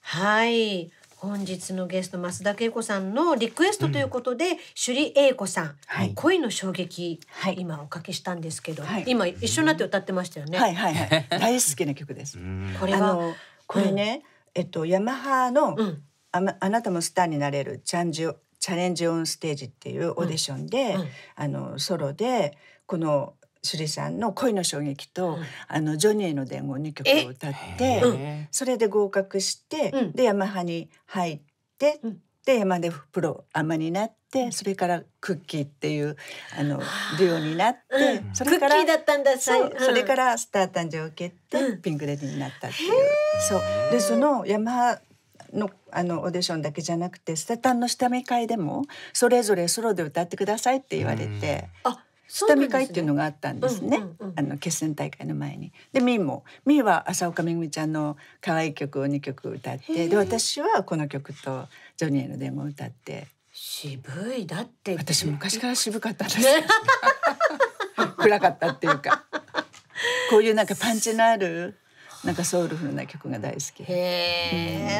はい本日のゲスト増田恵子さんのリクエストということで、う首里英子さん、はい、恋の衝撃、はい、今おかけしたんですけど、はい、今一緒になって歌ってましたよね、はいはいはい、大好きな曲です これはこれね、うん、えっとヤマハの、うんあなたもスターになれるチャンジチャレンジオンステージっていうオーディションで、うんうん、あのソロでこの趣里さんの恋の衝撃と、うん、あのジョニーの伝言2曲を歌ってそれで合格して、でヤマハに入って、で山でプロアマになってそれからクッキーっていうあのデュオになって、それからクッキーだったんだそう、それからスター誕生を受けて、ピンク・レディになったっていう。そうでそのヤマハのあのオーディションだけじゃなくてスタタンの下見会でもそれぞれソロで歌ってくださいって言われて。あ下見会っていうのがあったんですね。あの決戦大会の前に。で、みーも、みーは朝岡めぐみちゃんの可愛い曲を2曲歌って、で、私はこの曲とジョニーの電話を歌って。渋いだって。私昔から渋かったんです。ね、暗かったっていうか。こういうなんかパンチのあるなんかソウルフルな曲が大好き。へ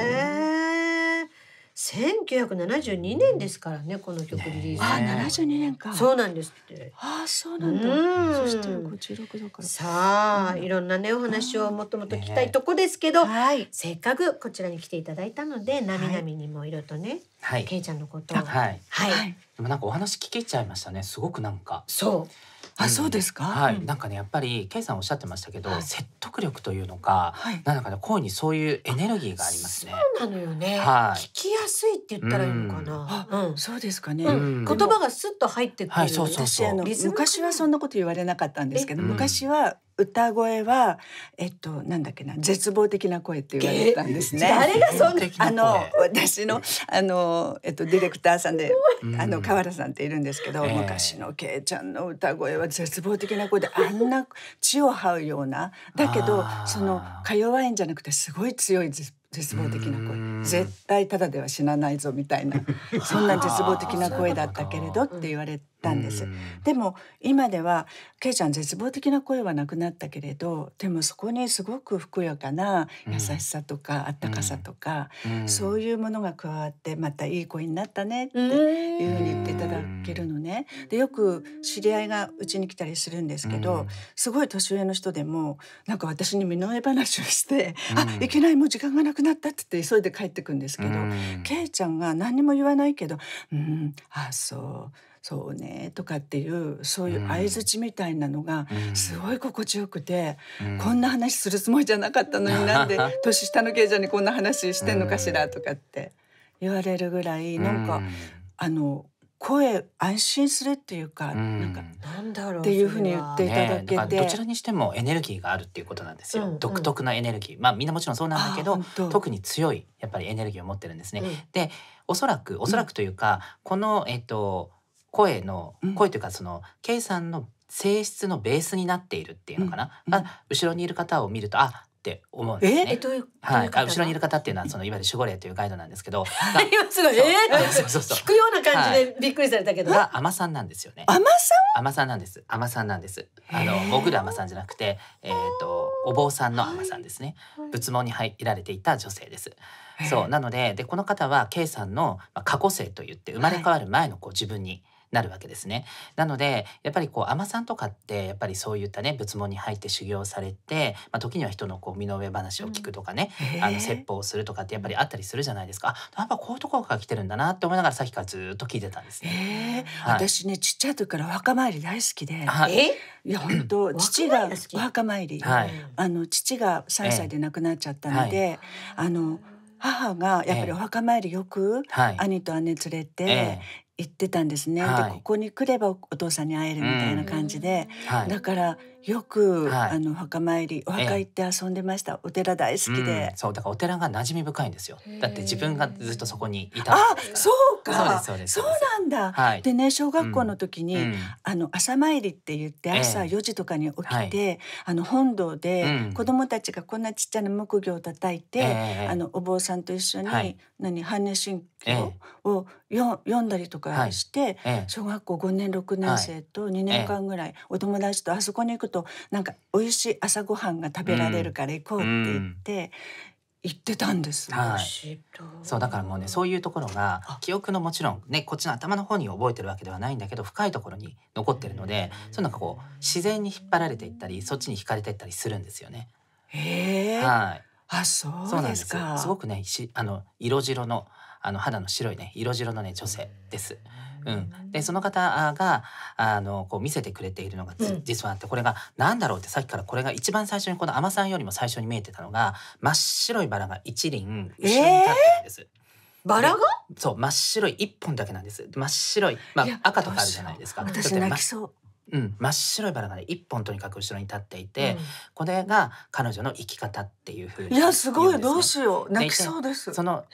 え。1972年ですからねこの曲リリース、あ72年かそうなんですってあそうなんだ、そして56だからさあ、いろんなねお話をもともと聞きたいとこですけど、はい、せっかくこちらに来ていただいたのでなみなみにもいろとね、はい、けいちゃんのことをはい、はい、でもなんかお話聞けちゃいましたねすごくなんかそうあ、そうですか。はい、なんかね、やっぱり、けいさんおっしゃってましたけど、説得力というのか、なんかね、声にそういうエネルギーがありますね。そうなのよね。はい。聞きやすいって言ったらいいのかな。うん、そうですかね。言葉がスッと入ってくる。はい、そうそうそう。昔はそんなこと言われなかったんですけど、昔は歌声はえっとなんだっけな絶望的な声って言われたんですね。誰がそんなあの私のあのえっとディレクターさんであの河原さんっているんですけど、昔のけいちゃんの歌声は絶望的な声であんな血を這うようなだけどそのか弱いんじゃなくてすごい強い絶絶望的な声絶対ただでは死なないぞみたいなそんな絶望的な声だったけれどって言われたんです。でも今ではけいちゃん絶望的な声はなくなったけれどでもそこにすごくふくよかな優しさとかあったかさとか、そういうものが加わってまたいい声になったねっていうふうに言っていただけるのね。でよく知り合いがうちに来たりするんですけど、すごい年上の人でもなんか私に身の上話をして「あいけないもう時間がなくなった」って言って急いで帰ってくんですけど、けいちゃんが何にも言わないけど「うんあそう」そうねとかっていうそういう相づちみたいなのがすごい心地よくて、うん、こんな話するつもりじゃなかったのになんで 年下の芸者にこんな話してんのかしらとかって言われるぐらいなんか、うん、あの声安心するっていうか、うん、なんかなんだろうっていうふうに言っていただけて、ね、どちらにしてもエネルギーがあるっていうことなんですよ、うんうん、独特なエネルギーまあみんなもちろんそうなんだけど特に強いやっぱりエネルギーを持ってるんですね、うん、でおそらくおそらくというか、このえっ、と声の、声というかその K さんの性質のベースになっているっていうのかな、うん、あ後ろにいる方を見るとあって思うんですね。はい、後ろにいる方っていうのはそのいわゆる守護霊というガイドなんですけど、今すごいえそうそうそう聞くような感じでびっくりされたけど、はい、甘さんなんですよね。甘さん？甘さんなんです。甘さんなんです。あの潜る甘さんじゃなくて、えっ、ー、とお坊さんの甘さんですね。仏門に入られていた女性です。そうなのででこの方は K さんのまあ過去性と言って生まれ変わる前のこう自分に。はいなるわけですね。なのでやっぱりこう海さんとかってやっぱりそういったね仏門に入って修行されて、まあ、時には人のこう身の上話を聞くとかね、うん、あの説法をするとかってやっぱりあったりするじゃないですかあやっぱこういうところから来てるんだなって思いながらさっきからずっと聞いてたんですね。はい、私ねちっちゃい時からお墓参り大好きで、はい、いや本当父がお墓参り、はい、あの父が3歳で亡くなっちゃったので、ええはい、あの母がやっぱりお墓参りよく兄と姉連れて言ってたんですね、はい、でここに来ればお父さんに会えるみたいな感じで、うん、だからよく、はい、あの墓参りお墓行って遊んでました、ええ、お寺大好きで、うん、そうだからお寺が馴染み深いんですよだって自分がずっとそこにいたあそうかそうですそうなんだ、はい、でね小学校の時に、うん、あの朝参りって言って朝4時とかに起きて、え、あの本堂で子供たちがこんなちっちゃな木魚を叩いて、あのお坊さんと一緒に、はい、何般若心経をよ読んだりとかして、小学校5年6年生と2年間ぐらい、お友達とあそこに行くとなんか美味しい朝ごはんが食べられるから行こうって言って、行ってたんです、はい、そうだからもうねそういうところが記憶のもちろんねこっちの頭の方に覚えてるわけではないんだけど深いところに残ってるのでそうなんかこう自然に引っ張られていったりそっちに惹かれていったりするんですよね。へえ。はい。あそうですか。すすごくねしあの色白のあの肌の白いね色白のね女性です。うん、でその方があのこう見せてくれているのが、実はあってこれが何だろうってさっきからこれが一番最初にこの海女さんよりも最初に見えてたのが真っ白いバラが一輪後ろに立ってんです。えーバラがそう真っ白い一本だけなんです真っ白いまあ赤とかあるじゃないですか私泣きそううん、真っ白いバラがね一本とにかく後ろに立っていて、うん、これが彼女の生き方っていうふうに、ね、いやすごいどうしよう泣きそうですその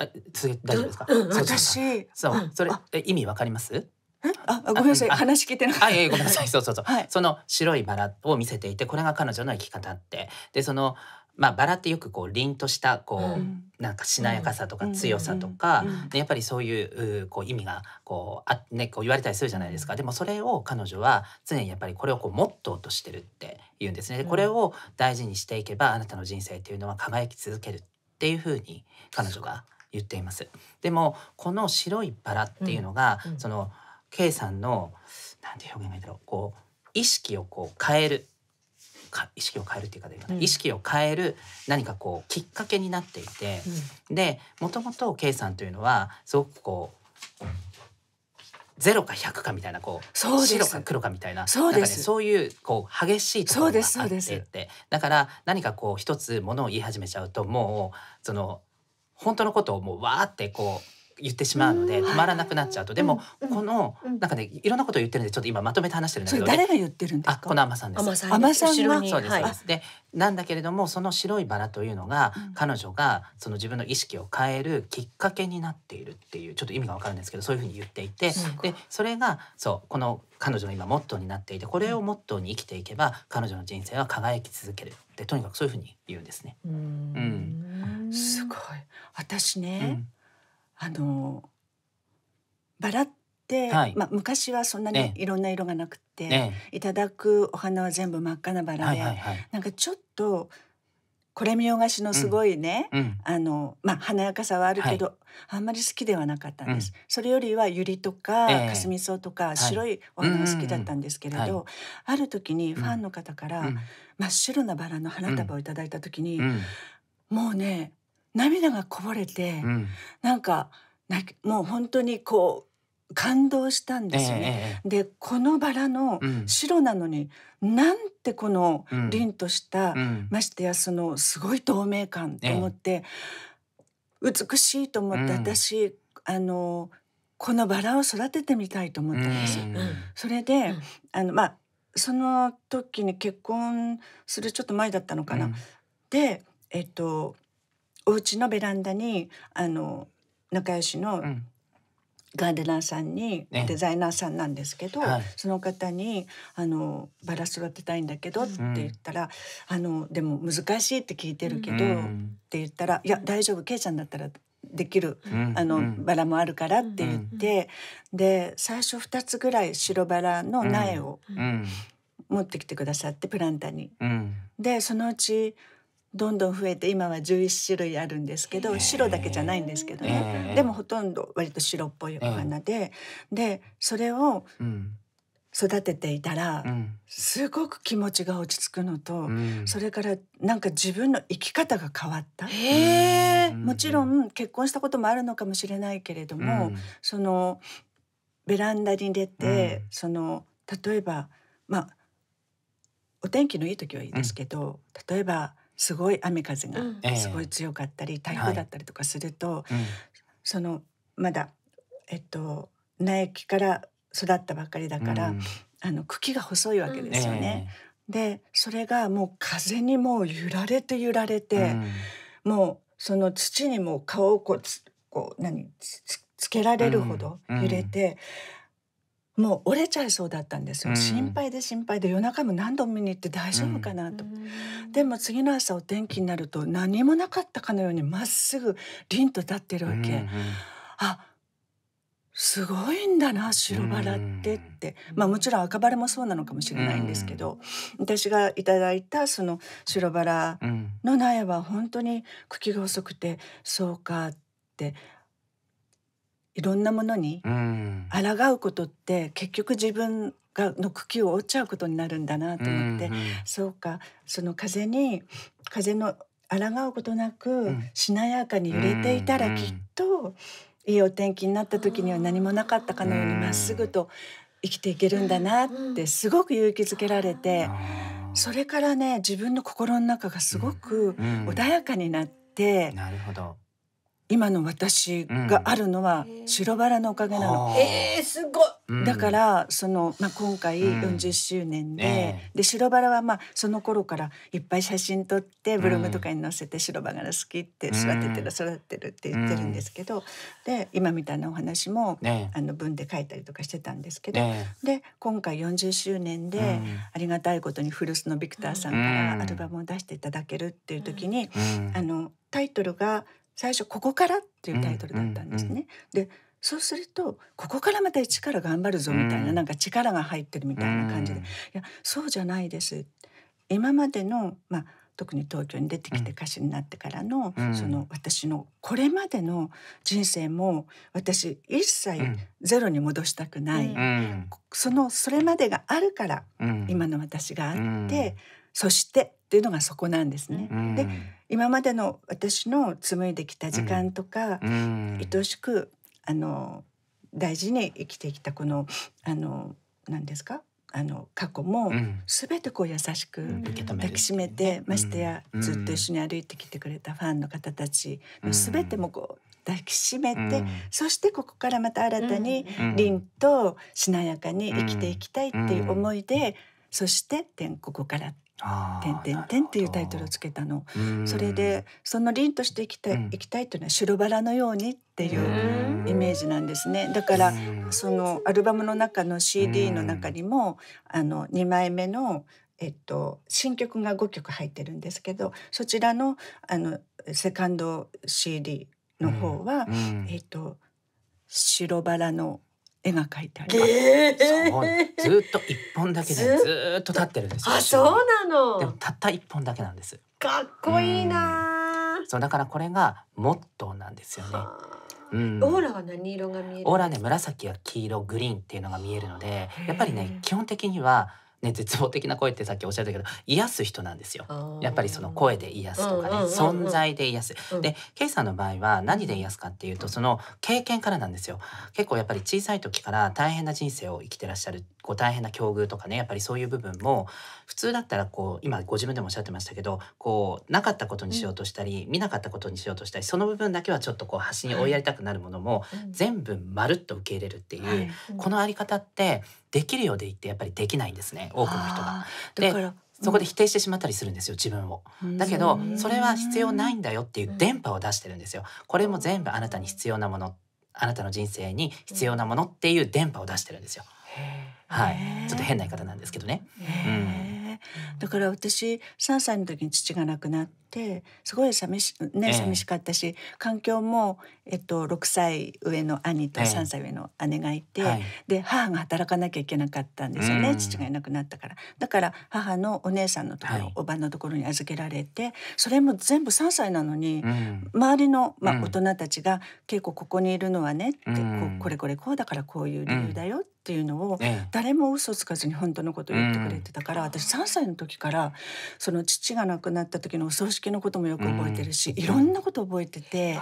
あ、け大丈夫ですか。私、そう、それ、意味わかります。あ、ごめんなさい、話聞いてなかった。ごめんなさい、そうそうそう、その白いバラを見せていて、これが彼女の生き方って、で、その。まあ、バラってよくこう凛としたこう、なんかしなやかさとか強さとか、やっぱりそういうこう意味がこうあ、ね、こう言われたりするじゃないですかでもそれを彼女は常にやっぱりこれをこうモットーとしてるって言うんですね。これを大事にしていけばあなたの人生っていうのは輝き続けるっていうふうに彼女が言っています。でもこの白いバラっていうのが、うんその K さんのなんて表現がいいだろうこう意識をこう変える意識を変えるっていうか、うん、意識を変える何かこうきっかけになっていて、うん、でもともと K さんというのはすごくこう0か100かみたいなこう白か黒かみたいなそうか、ね、そういうこう激しいところがあってってだから何かこう一つものを言い始めちゃうともうその本当のことをもうわーってこう言ってしまうので止まらなくなっちゃうと、でも、この、なんかねいろんなことを言ってるんでちょっと今まとめて話してるんだけど、誰が言ってるんですかこのアさんですアマさんがそうででなんだけれどもその白いバラというのが、彼女がその自分の意識を変えるきっかけになっているっていうちょっと意味がわかるんですけどそういうふうに言っていて、でそれがそうこの彼女の今モットーになっていてこれをモットーに生きていけば彼女の人生は輝き続けるでとにかくそういうふうに言うんですね。うんすごい私ね、あのバラって、はいまあ、昔はそんなにいろんな色がなくて、ね、いただくお花は全部真っ赤なバラで、はいはい、なんかちょっとこれ見よがしのすごいね、うんあのまあ、華やかさはあるけど、はい、あんまり好きではなかったんです、うん、それよりはユリとか、かすみ草とか白いお花が好きだったんですけれど、はい、ある時にファンの方から真っ白なバラの花束をいただいた時に、もうね涙がこぼれて、うん、なんかもう本当にこう感動したんですよね。えー、でこのバラの白なのに、うん、なんてこの凛とした、うん、ましてやそのすごい透明感と思って、えー、美しいと思って、私あのこのバラを育ててみたいと思ったんです。それで、あのまあその時に結婚するちょっと前だったのかな。でえっとお家のベランダにあの仲良しのガーデナーさんに、デザイナーさんなんですけど、はいその方にあの「バラ育てたいんだけど」って言ったら「あのでも難しいって聞いてるけど」うんって言ったら「いや大丈夫ケイちゃんだったらできる、うんあの、うんバラもあるから」って言って、で最初2つぐらい白バラの苗を持ってきてくださってプランターに。うんでそのうちどんどん増えて今は11種類あるんですけど白だけじゃないんですけどねでもほとんど割と白っぽいお花で、でそれを育てていたら、すごく気持ちが落ち着くのと、それからなんか自分の生き方が変わった。もちろん結婚したこともあるのかもしれないけれども、そのベランダに出て、その例えばまあお天気のいい時はいいですけど、例えばすごい雨風がすごい強かったり、台風だったりとかすると、そのまだ、えっと、苗木から育ったばかりだから、あの茎が細いわけですよね。でそれがもう風にもう揺られて揺られて、もうその土にも顔をこうこう何つけられるほど揺れて、もう折れちゃいそうだったんですよ、うん、心配で心配で夜中も何度も見に行って大丈夫かなと、うん、でも次の朝お天気になると何もなかったかのようにまっすぐ凛と立ってるわけ、うん、あすごいんだな白バラってって、まあもちろん赤バラもそうなのかもしれないんですけど、私がいただいたその白バラの苗は本当に茎が細くてそうかっていろんなものに抗うことって結局自分がの茎を折っちゃうことになるんだなと思って、うんうん、そうかその風に風の抗うことなくしなやかに揺れていたらきっといいお天気になった時には何もなかったかのようにまっすぐと生きていけるんだなってすごく勇気づけられてそれからね自分の心の中がすごく穏やかになって。なるほど今の私があるのは白バラのおかげなの。うん、えー、すごい。だからそのまあ今回40周年で、うんね、で白バラはまあその頃からいっぱい写真撮ってブログとかに載せて白バラ好きって育ててる、育てるって言ってるんですけど、で今みたいなお話も、あの文で書いたりとかしてたんですけど、で今回40周年でありがたいことに古巣のビクターさんからアルバムを出していただけるっていう時に、あのタイトルが最初「ここから」っていうタイトルだったんですね。でそうするとここからまた一から頑張るぞみたいな、なんか力が入ってるみたいな感じで、いやそうじゃないです今までの、まあ、特に東京に出てきて歌手になってからの、うん、その私のこれまでの人生も私一切ゼロに戻したくない、うん、そのそれまでがあるから、今の私があって、そしてっていうのがそこなんですね。うん、で今までの私の紡いできた時間とか、うん、愛しくあの大事に生きてきたこのあの何ですかあの過去も全てこう優しく抱きしめて、ましてやずっと一緒に歩いてきてくれたファンの方たちの全てもこう抱きしめて、そしてここからまた新たに凛としなやかに生きていきたいっていう思いで、そしてここからっ「てんてんてん」っていうタイトルをつけたのそれでその凛として生きた、い生きたいというのは「白バラのように」っていうイメージなんですねだからそのアルバムの中の CD の中にもあの2枚目のえっと、新曲が5曲入ってるんですけどそちらのあのセカンド CD の方は、えっと「白バラの絵が描いてあります。えー、ずっと一本だけでずっと立ってるんですあ、そうなの。でもたった一本だけなんです。かっこいいな、うそうだからこれがモットーなんですよね。うん、オーラは何色が見えるオーラね紫や黄色グリーンっていうのが見えるのでやっぱりね基本的にはね、絶望的な声ってさっきおっしゃったけど癒す人なんですよやっぱりその声で癒すとかね、存在で癒す、でケイさんの場合は何で癒すかっていうとその経験からなんですよ結構やっぱり小さい時から大変な人生を生きてらっしゃるこう大変な境遇とかねやっぱりそういう部分も普通だったらこう今ご自分でもおっしゃってましたけどこうなかったことにしようとしたり、うん、見なかったことにしようとしたりその部分だけはちょっとこう端に追いやりたくなるものも、全部まるっと受け入れるっていう、はい、このあり方ってできるようでいってやっぱりできないんですね多くの人が。でそこで否定してしまったりするんですよ自分を。だけどそれは必要ないんだよっていう電波を出してるんですよ。これも全部あなたに必要なものあなたの人生に必要なものっていう電波を出してるんですよ。はい、ちょっと変な言い方なんですけどね。うん、だから私3歳の時に父が亡くなってすごい寂し,、ね、寂しかったし、えー、環境も、えっと、6歳上の兄と3歳上の姉がいて、えーで母が働かなきゃいけなかったんですよね、父がいなくなったからだから母のお姉さんのところ、はい、おばのところに預けられてそれも全部3歳なのに、うん、周りの、まあ、大人たちが結構ここにいるのはね、うん、ここれこれこうだからこういう理由だよって。うんっていうのを誰も嘘つかずに本当のことを言ってくれてたから、私3歳の時からその父が亡くなった時のお葬式式のこともよく覚えてるし、いろんなこと覚えてて、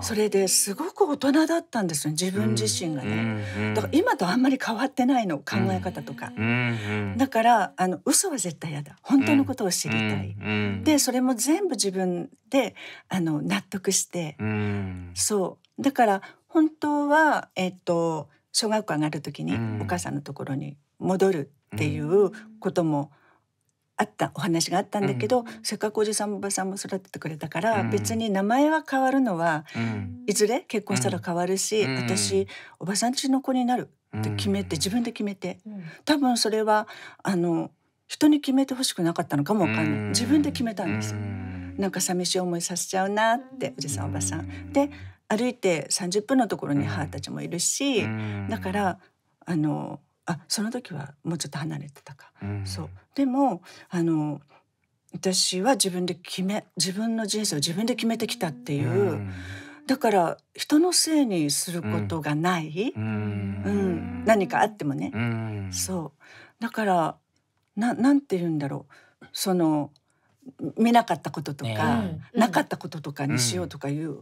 それですごく大人だったんですよ自分自身がね、だから今とあんまり変わってないの考え方とか、だからあの嘘は絶対やだ本当のことを知りたい、でそれも全部自分であの納得して、そうだから本当はえっと小学校上がる時にお母さんのところに戻るっていうことも、うんあったお話があったんだけど、うん、せっかくおじさんもおばさんも育ててくれたから、うん、別に名前は変わるのは、うん、いずれ結婚したら変わるし、私おばさんちの子になるって決めて、自分で決めて、多分それはあの人に決めてほしくなかったのかもわかんない、自分で決めたんです、なんか寂しい思いさせちゃうなっておじさんおばさん。で歩いて30分のところに母たちもいるし、だからあのあその時はもうちょっと離れてたか、うん、そうでもあの私は自分で決め自分の人生を自分で決めてきたっていう、うん、だから人のせいにすることがない、うん、うん、何かあってもね、そうだからななんて言うんだろうその見なかったこととか、ね、なかったこととかにしようとかいう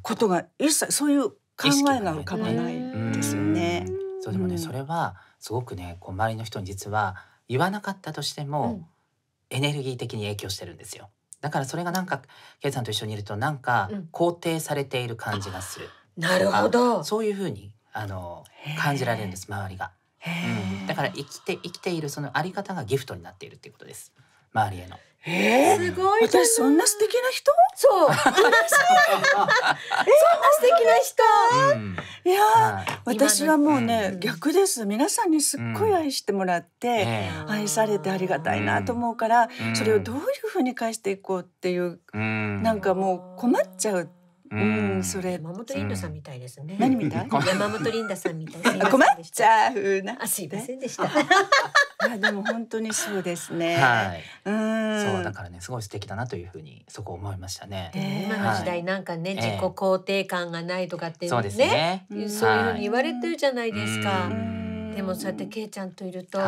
ことが一切そういう考えが浮かばないですよね。そうでもね、それはすごくねこう周りの人に実は言わなかったとしても、エネルギー的に影響してるんですよ。だからそれがなんかケイさんと一緒にいるとなんか肯定されている感じがする。なるほど。そういうふうにあの感じられるんです周りが。うん、だから生きて生きているそのあり方がギフトになっているっていうことです周りへの。えー、すごい私そんな素敵な人そう そんな素敵な人、うん、いや、はい、私はもうね、うん、逆です皆さんにすっごい愛してもらって、うん、愛されてありがたいなと思うから、それをどういうふうに返していこうっていう、うん、なんかもう困っちゃううん、それ山本リンダさんみたいですね。何みたい？山本リンダさんみたい。ごめん。じゃうな。あすいませんでした。あ でも本当にそうですね。はい。うん。そうだからねすごい素敵だなというふうにそこ思いましたね。今の時代なんかね自己肯定感がないとかってねそういうふうに言われてるじゃないですか。でもそうやってけいちゃんといると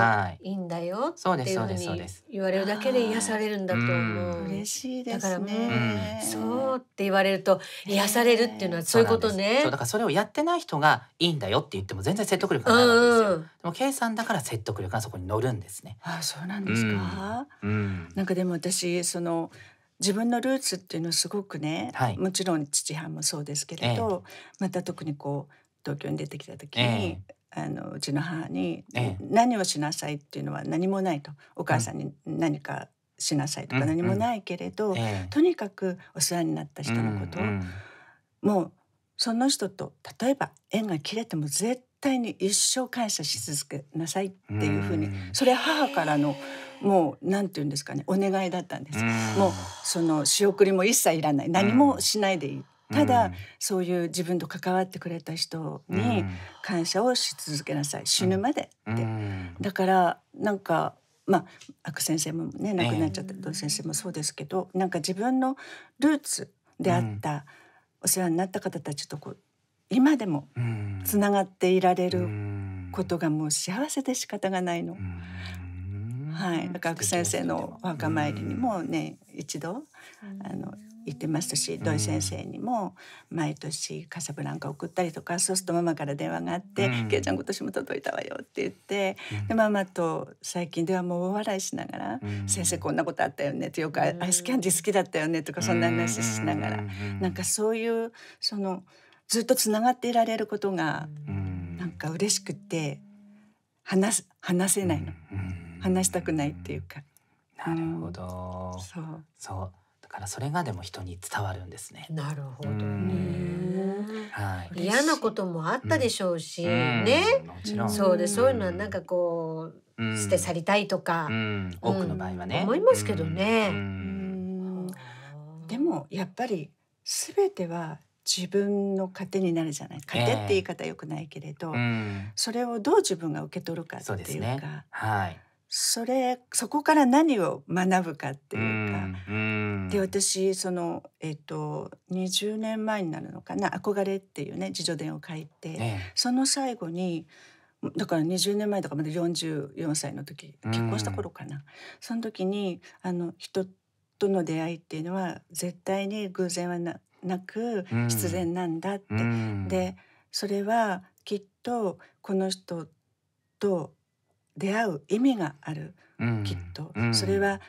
いいんだよっていうふうに言われるだけで癒されるんだと思う。嬉しいですだからね。そうって言われると癒されるっていうのはそういうことね。そうだからそれをやってない人がいいんだよって言っても全然説得力がないんですよ。でもけいさんだから説得力がそこに乗るんですね。あそうなんですか。なんかでも私その自分のルーツっていうのすごくね、はい、もちろん父母もそうですけれど、ええ、また特にこう東京に出てきた時に、えあのうちの母に、何をしなさいっていうのは何もないとお母さんに何かしなさいとか何もないけれど、とにかくお世話になった人のことを、もうその人と例えば縁が切れても絶対に一生感謝し続けなさいっていうふうにそれ母からのもうなんて言うんですかねお願いだったんです。もうその仕送りも一切いらない何もしないでいい。ただ、そういう自分と関わってくれた人に感謝をし続けなさい死ぬまでって、だからなんかまあ、阿久先生もね亡くなっちゃった土先生もそうですけど、なんか自分のルーツであった、お世話になった方たちとこう今でもつながっていられることがもう幸せで仕方がないの。はい、だから阿久先生のお墓参りにもね一度あの言ってましたし土井先生にも毎年カサブランカ送ったりとか、そうするとママから電話があって「け、うん、ちゃん今年も届いたわよ」って言って、うん、でママと最近ではもう大笑いしながら「先生こんなことあったよね」ってよくアイスキャンディー好きだったよねとかそんな話しながらなんかそういうそのずっとつながっていられることがなんか嬉しくて話話せないの話したくないっていうか。なるほど、そうそうからそれがでも人に伝わるんですね。なるほどね。はい、嫌なこともあったでしょうし、うん、ね、うそうでそういうのはなんかこう、うん、捨て去りたいとか、うん、多くの場合はね、思いますけどね。でもやっぱりすべては自分の糧になるじゃない糧って言い方よくないけれど、えー、それをどう自分が受け取るかっていうか。うね、はいそれそこから何を学ぶかっていうか、うん、で私その、えーと、20年前になるのかな「憧れ」っていうね自叙伝を書いて、ね、その最後にだから20年前とかまだ44歳の時結婚した頃かな、うん、その時にあの人との出会いっていうのは絶対に偶然はななく必然なんだって、うん、でそれはきっとこの人と出会う意味がある、うん、きっと、うん、それは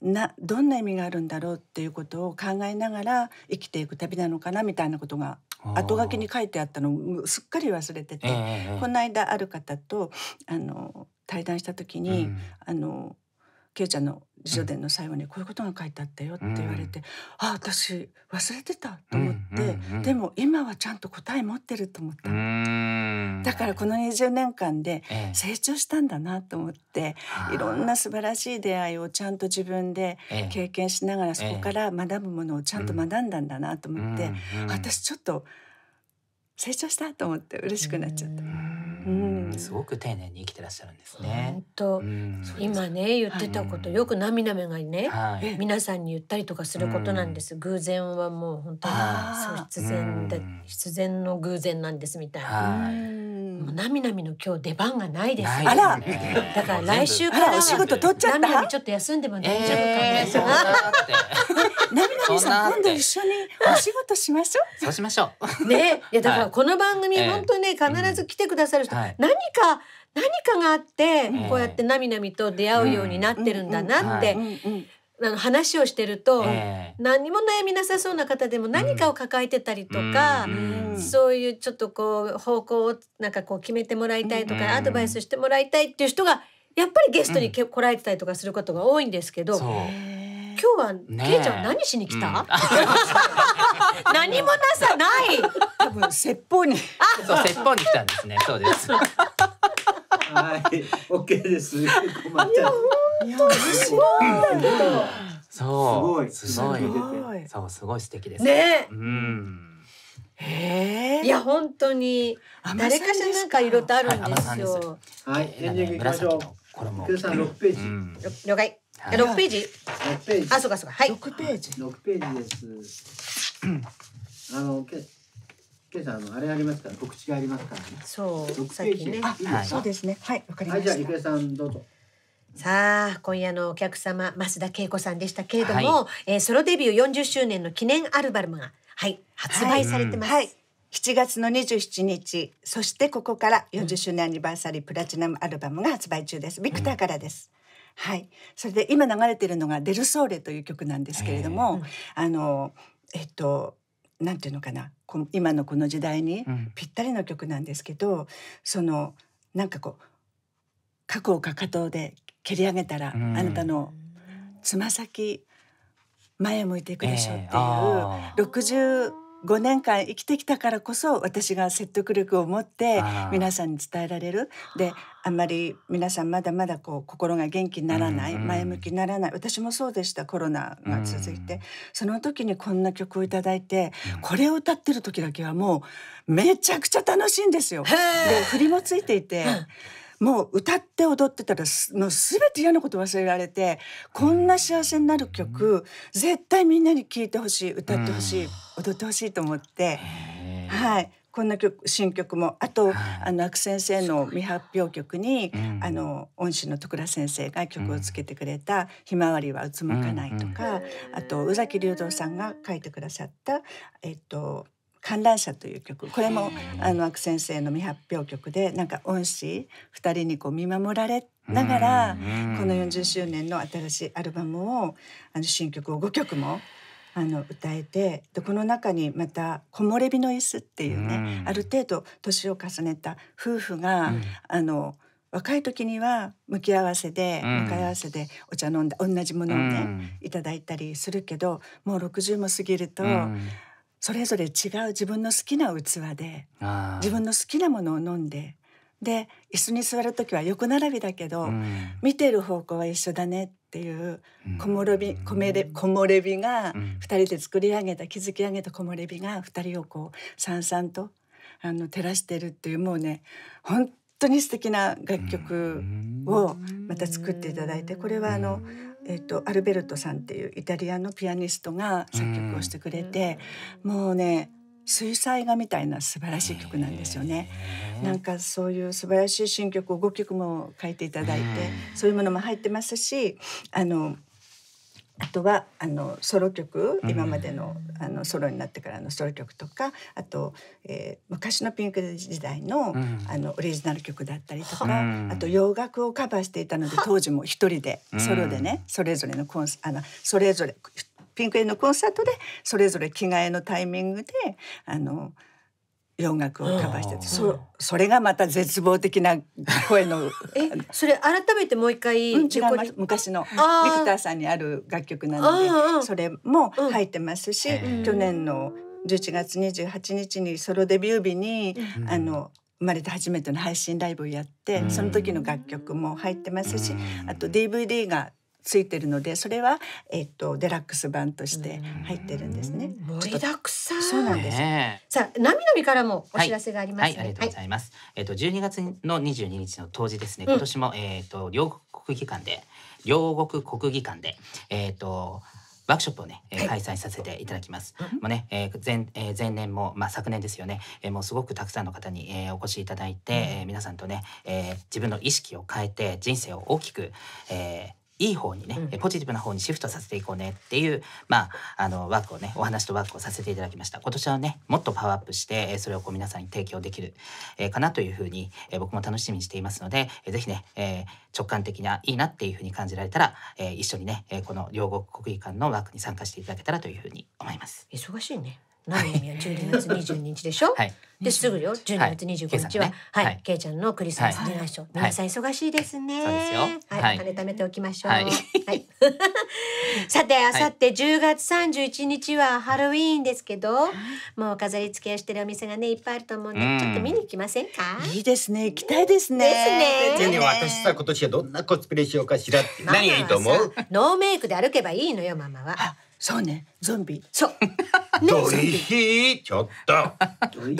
などんな意味があるんだろうっていうことを考えながら生きていく旅なのかなみたいなことが後書きに書いてあったのすっかり忘れてて、えー、この間ある方とあの対談した時に、うん、あのけいちゃんの自叙伝の最後にこういうことが書いてあったよって言われて、うん、あ私忘れてたと思って、でも今はちゃんと答え持ってると思った。だからこの20年間で成長したんだなと思って、ええ、いろんな素晴らしい出会いをちゃんと自分で経験しながらそこから学ぶものをちゃんと学んだんだなと思って、うん、私ちょっと成長したと思って嬉しくなっちゃった。うんすごく丁寧に生きてらっしゃるんですね。今ね言ってたこと、よく涙目がね、皆さんに言ったりとかすることなんです。偶然はもう本当に必然で必然の偶然なんですみたいな。もうなみなみの今日出番がないです。あら、だから来週からお仕事取っちゃった。なみなみちょっと休んでも大丈夫かな。なみなみさん今度一緒にお仕事しましょう。そうしましょう。ね、いやだからこの番組本当ね必ず来てくださる人、何か何かがあってこうやってなみなみと出会うようになってるんだなって。あの話をしてると、えー、何も悩みなさそうな方でも何かを抱えてたりとか、うん、そういうちょっとこう方向をなんかこう決めてもらいたいとか、うん、アドバイスしてもらいたいっていう人がやっぱりゲストにけ、うん、来られてたりとかすることが多いんですけど。今日は、けいちゃん何しに来た。何もなさない。多分説法に。そう、説法に来たんですね。そうです。はい、オッケーです。困っ当面白いんだけど。そうすごいそうすごい素敵ですね。うんいや本当に誰かしらなんか色とあるんですよ。はい、エンディングいきましょう。これも。さん六ページ。了解。六ページ。六ページ。あ、そうかそうか。はい。六ページ。六ページです。あのけけさんあの、あれありますから告知がありますから。そう。六ページ。あ、そうですね。はい、わかりました。はい、じゃあリクさんどうぞ。さあ今夜のお客様増田恵子さんでしたけれども、はい、えー、ソロデビュー40周年の記念アルバムが、はい、発売されてます。はい、うんはい7月の27日そしてここから40周年アニバーサリープラチナムアルバムが発売中です、ビクターからです、うん、はいそれで今流れてるのが「デルソーレ」という曲なんですけれども、あのえっとなんていうのかな今のこの時代にぴったりの曲なんですけど、うん、そのなんかこう過去をかかとで蹴り上げたら、あなたのつま先前向いていくでしょうっていう、えー、65年間生きてきたからこそ私が説得力を持って皆さんに伝えられるであんまり皆さんまだまだこう心が元気にならない、うん、前向きにならない私もそうでしたコロナが続いて、うん、その時にこんな曲を頂いて、うん、これを歌ってる時だけはもうめちゃくちゃ楽しいんですよ。で振りもついていて。もう歌って踊ってたらもう全て嫌なこと忘れられてこんな幸せになる曲、絶対みんなに聴いてほしい歌ってほしい、踊ってほしいと思って、はいこんな曲新曲もあと、あの阿久先生の未発表曲に、あの恩師の徳倉先生が曲をつけてくれた「ひまわりはうつむかない」とか、あと宇崎竜童さんが書いてくださった、えっと観覧車という曲これもあの悪先生の未発表曲でなんか恩師2人にこう見守られながらこの40周年の新しいアルバムをあの新曲を5曲もあの歌えてでこの中にまた「木漏れ日の椅子」っていうね、ある程度年を重ねた夫婦が、あの若い時には向き合わせで、向かい合わせでお茶飲んだ同じものをね、いただいたりするけどもう60も過ぎると。それぞれ違う自分の好きな器で自分の好きなものを飲んでで椅子に座る時は横並びだけど、うん、見てる方向は一緒だねっていう木漏れ日木漏れ日が2人で作り上げた築き上げた木漏れ日が2人をこうさんさんとあの照らしてるっていうもうね本当に素敵な楽曲をまた作っていただいてこれはあのえーと、アルベルトさんっていうイタリアのピアニストが作曲をしてくれて、うん、もうね水彩画みたいな素晴らしい曲なんですよね。なんかそういう素晴らしい新曲を5曲も書いていただいて、そういうものも入ってますしあのあとはあのソロ曲今までの,、あのソロになってからのソロ曲とかあと、えー、昔のピンク時代のうん、あのオリジナル曲だったりとか、うん、あと洋楽をカバーしていたので当時も一人でソロでね、うん、それぞれのコンあのそれぞれピンクのコンサートでそれぞれ着替えのタイミングであの。洋楽をカバーしててそそれがまた絶望的な 声のえそれ改めてもう一回、うん、昔のビクターさんにある楽曲なのでそれも入ってますし、うん、去年の11月28日にソロデビュー日に、うん、あの生まれて初めての配信ライブをやって、その時の楽曲も入ってますし、あと DVD がついてるのでそれは、えっと、デラックス版として入ってるんですね。盛りだくさんそうなんです、ね、さあナミナミからもお知らせがあります、ねはい、はい、ありがとうございます、はい、えっと12月の22日の当時ですね今年も、うん、えっと両国技館で両国国技館でえっとワークショップをね、開催させていただきます。はい、もうね、えー、前、えー、前年も、まあ、昨年ですよね、えー、もうすごくたくさんの方に、えー、お越しいただいて、えー、皆さんとね、えー、自分の意識を変えて人生を大きく、えー、いい方にね、うん、ポジティブな方にシフトさせていこうねっていう、まあ、あのワークをねお話とワークをさせていただきました今年はねもっとパワーアップしてそれをこう皆さんに提供できる、えー、かなというふうに、えー、僕も楽しみにしていますので、えー、ぜひね、えー、直感的ないいなっていうふうに感じられたら、えー、一緒にね、えー、この両国国技館のワークに参加していただけたらというふうに思います忙しいね飲むには十二月22日でしょ、はい、ですぐよ十二月二十五日は、はいはいけいちゃんのクリスマスディナーショー、皆さん忙しいですねはい、はい、金貯めておきましょう、はい さてあさって十月三十一日はハロウィーンですけど、もう飾り付けをしてるお店がねいっぱいあると思うんで、ちょっと見に行きませんかいいですね行きたいですねですねね私さ今年はどんなコスプレしようかしらって何がいいと思うノーメイクで歩けばいいのよママはそうね、ゾンビ。そう。ドイヒー、ちょっと。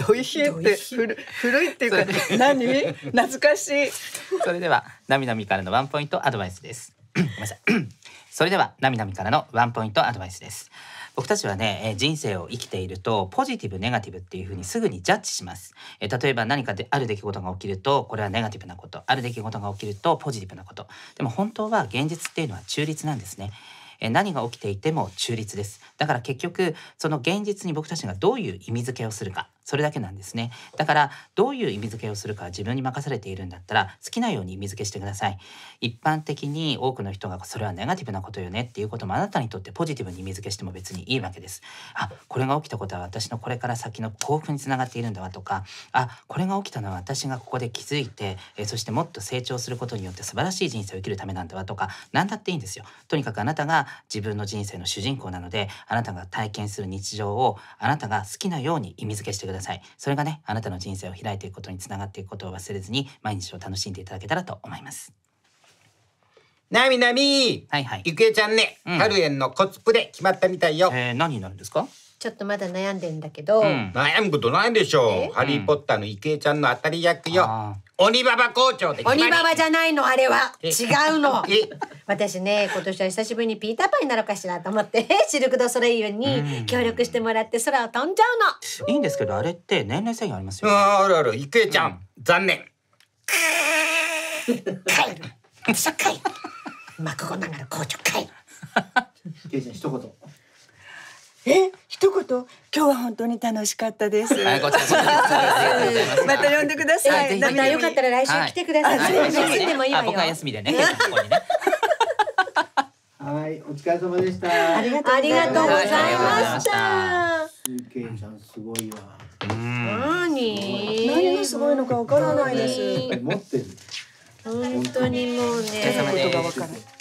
ドイヒーって古古いっていうか、何懐かしい。それでは、なみなみからのワンポイントアドバイスです。ごめんなさい。それでは、なみなみからのワンポイントアドバイスです。僕たちはね、え人生を生きているとポジティブネガティブっていう風にすぐにジャッジします、え例えば何かである出来事が起きるとこれはネガティブなことある出来事が起きるとポジティブなことでも本当は現実っていうのは中立なんですねえ何が起きていても中立ですだから結局その現実に僕たちがどういう意味付けをするかそれだけなんですねだからどういう意味付けをするか自分に任されているんだったら好きなように意味付けしてください一般的に多くの人がそれはネガティブなことよねっていうこともあなたにとってポジティブに意味付けしても別にいいわけですあこれが起きたことは私のこれから先の幸福につながっているんだわとかあこれが起きたのは私がここで気づいてえそしてもっと成長することによって素晴らしい人生を生きるためなんだわとか何だっていいんですよとにかくあなたが自分の人生の主人公なのであなたが体験する日常をあなたが好きなように意味付けしてくださいくださいそれがねあなたの人生を開いていくことにつながっていくことを忘れずに毎日を楽しんでいただけたらと思いますなみなみはいはいゆくえちゃんね、うん、春園のコスプレ決まったみたいよえー、何になるんですかちょっとまだ悩んでんだけど、うん、悩むことないでしょうハリーポッターの郁恵ちゃんの当たり役よ鬼ババ校長で鬼ババじゃないのあれは違うの私ね今年は久しぶりにピーターパンになろうかしらと思って シルク・ド・ソレイユに協力してもらって空を飛んじゃうの、いいんですけどあれって年齢制限ありますよ、ね、あるある郁恵ちゃん、うん、残念帰る帰る幕後ながら校長帰る郁恵ちゃん一言え、一言、今日は本当に楽しかったです。はい、こちらまた呼んでください。またよかったら来週来てください。休んでもいいわよ。僕は休みでね。はい、お疲れ様でした。ありがとうございました。すんすごいわ。何？何がすごいのかわからないです。持ってる。本当にもうね。からない。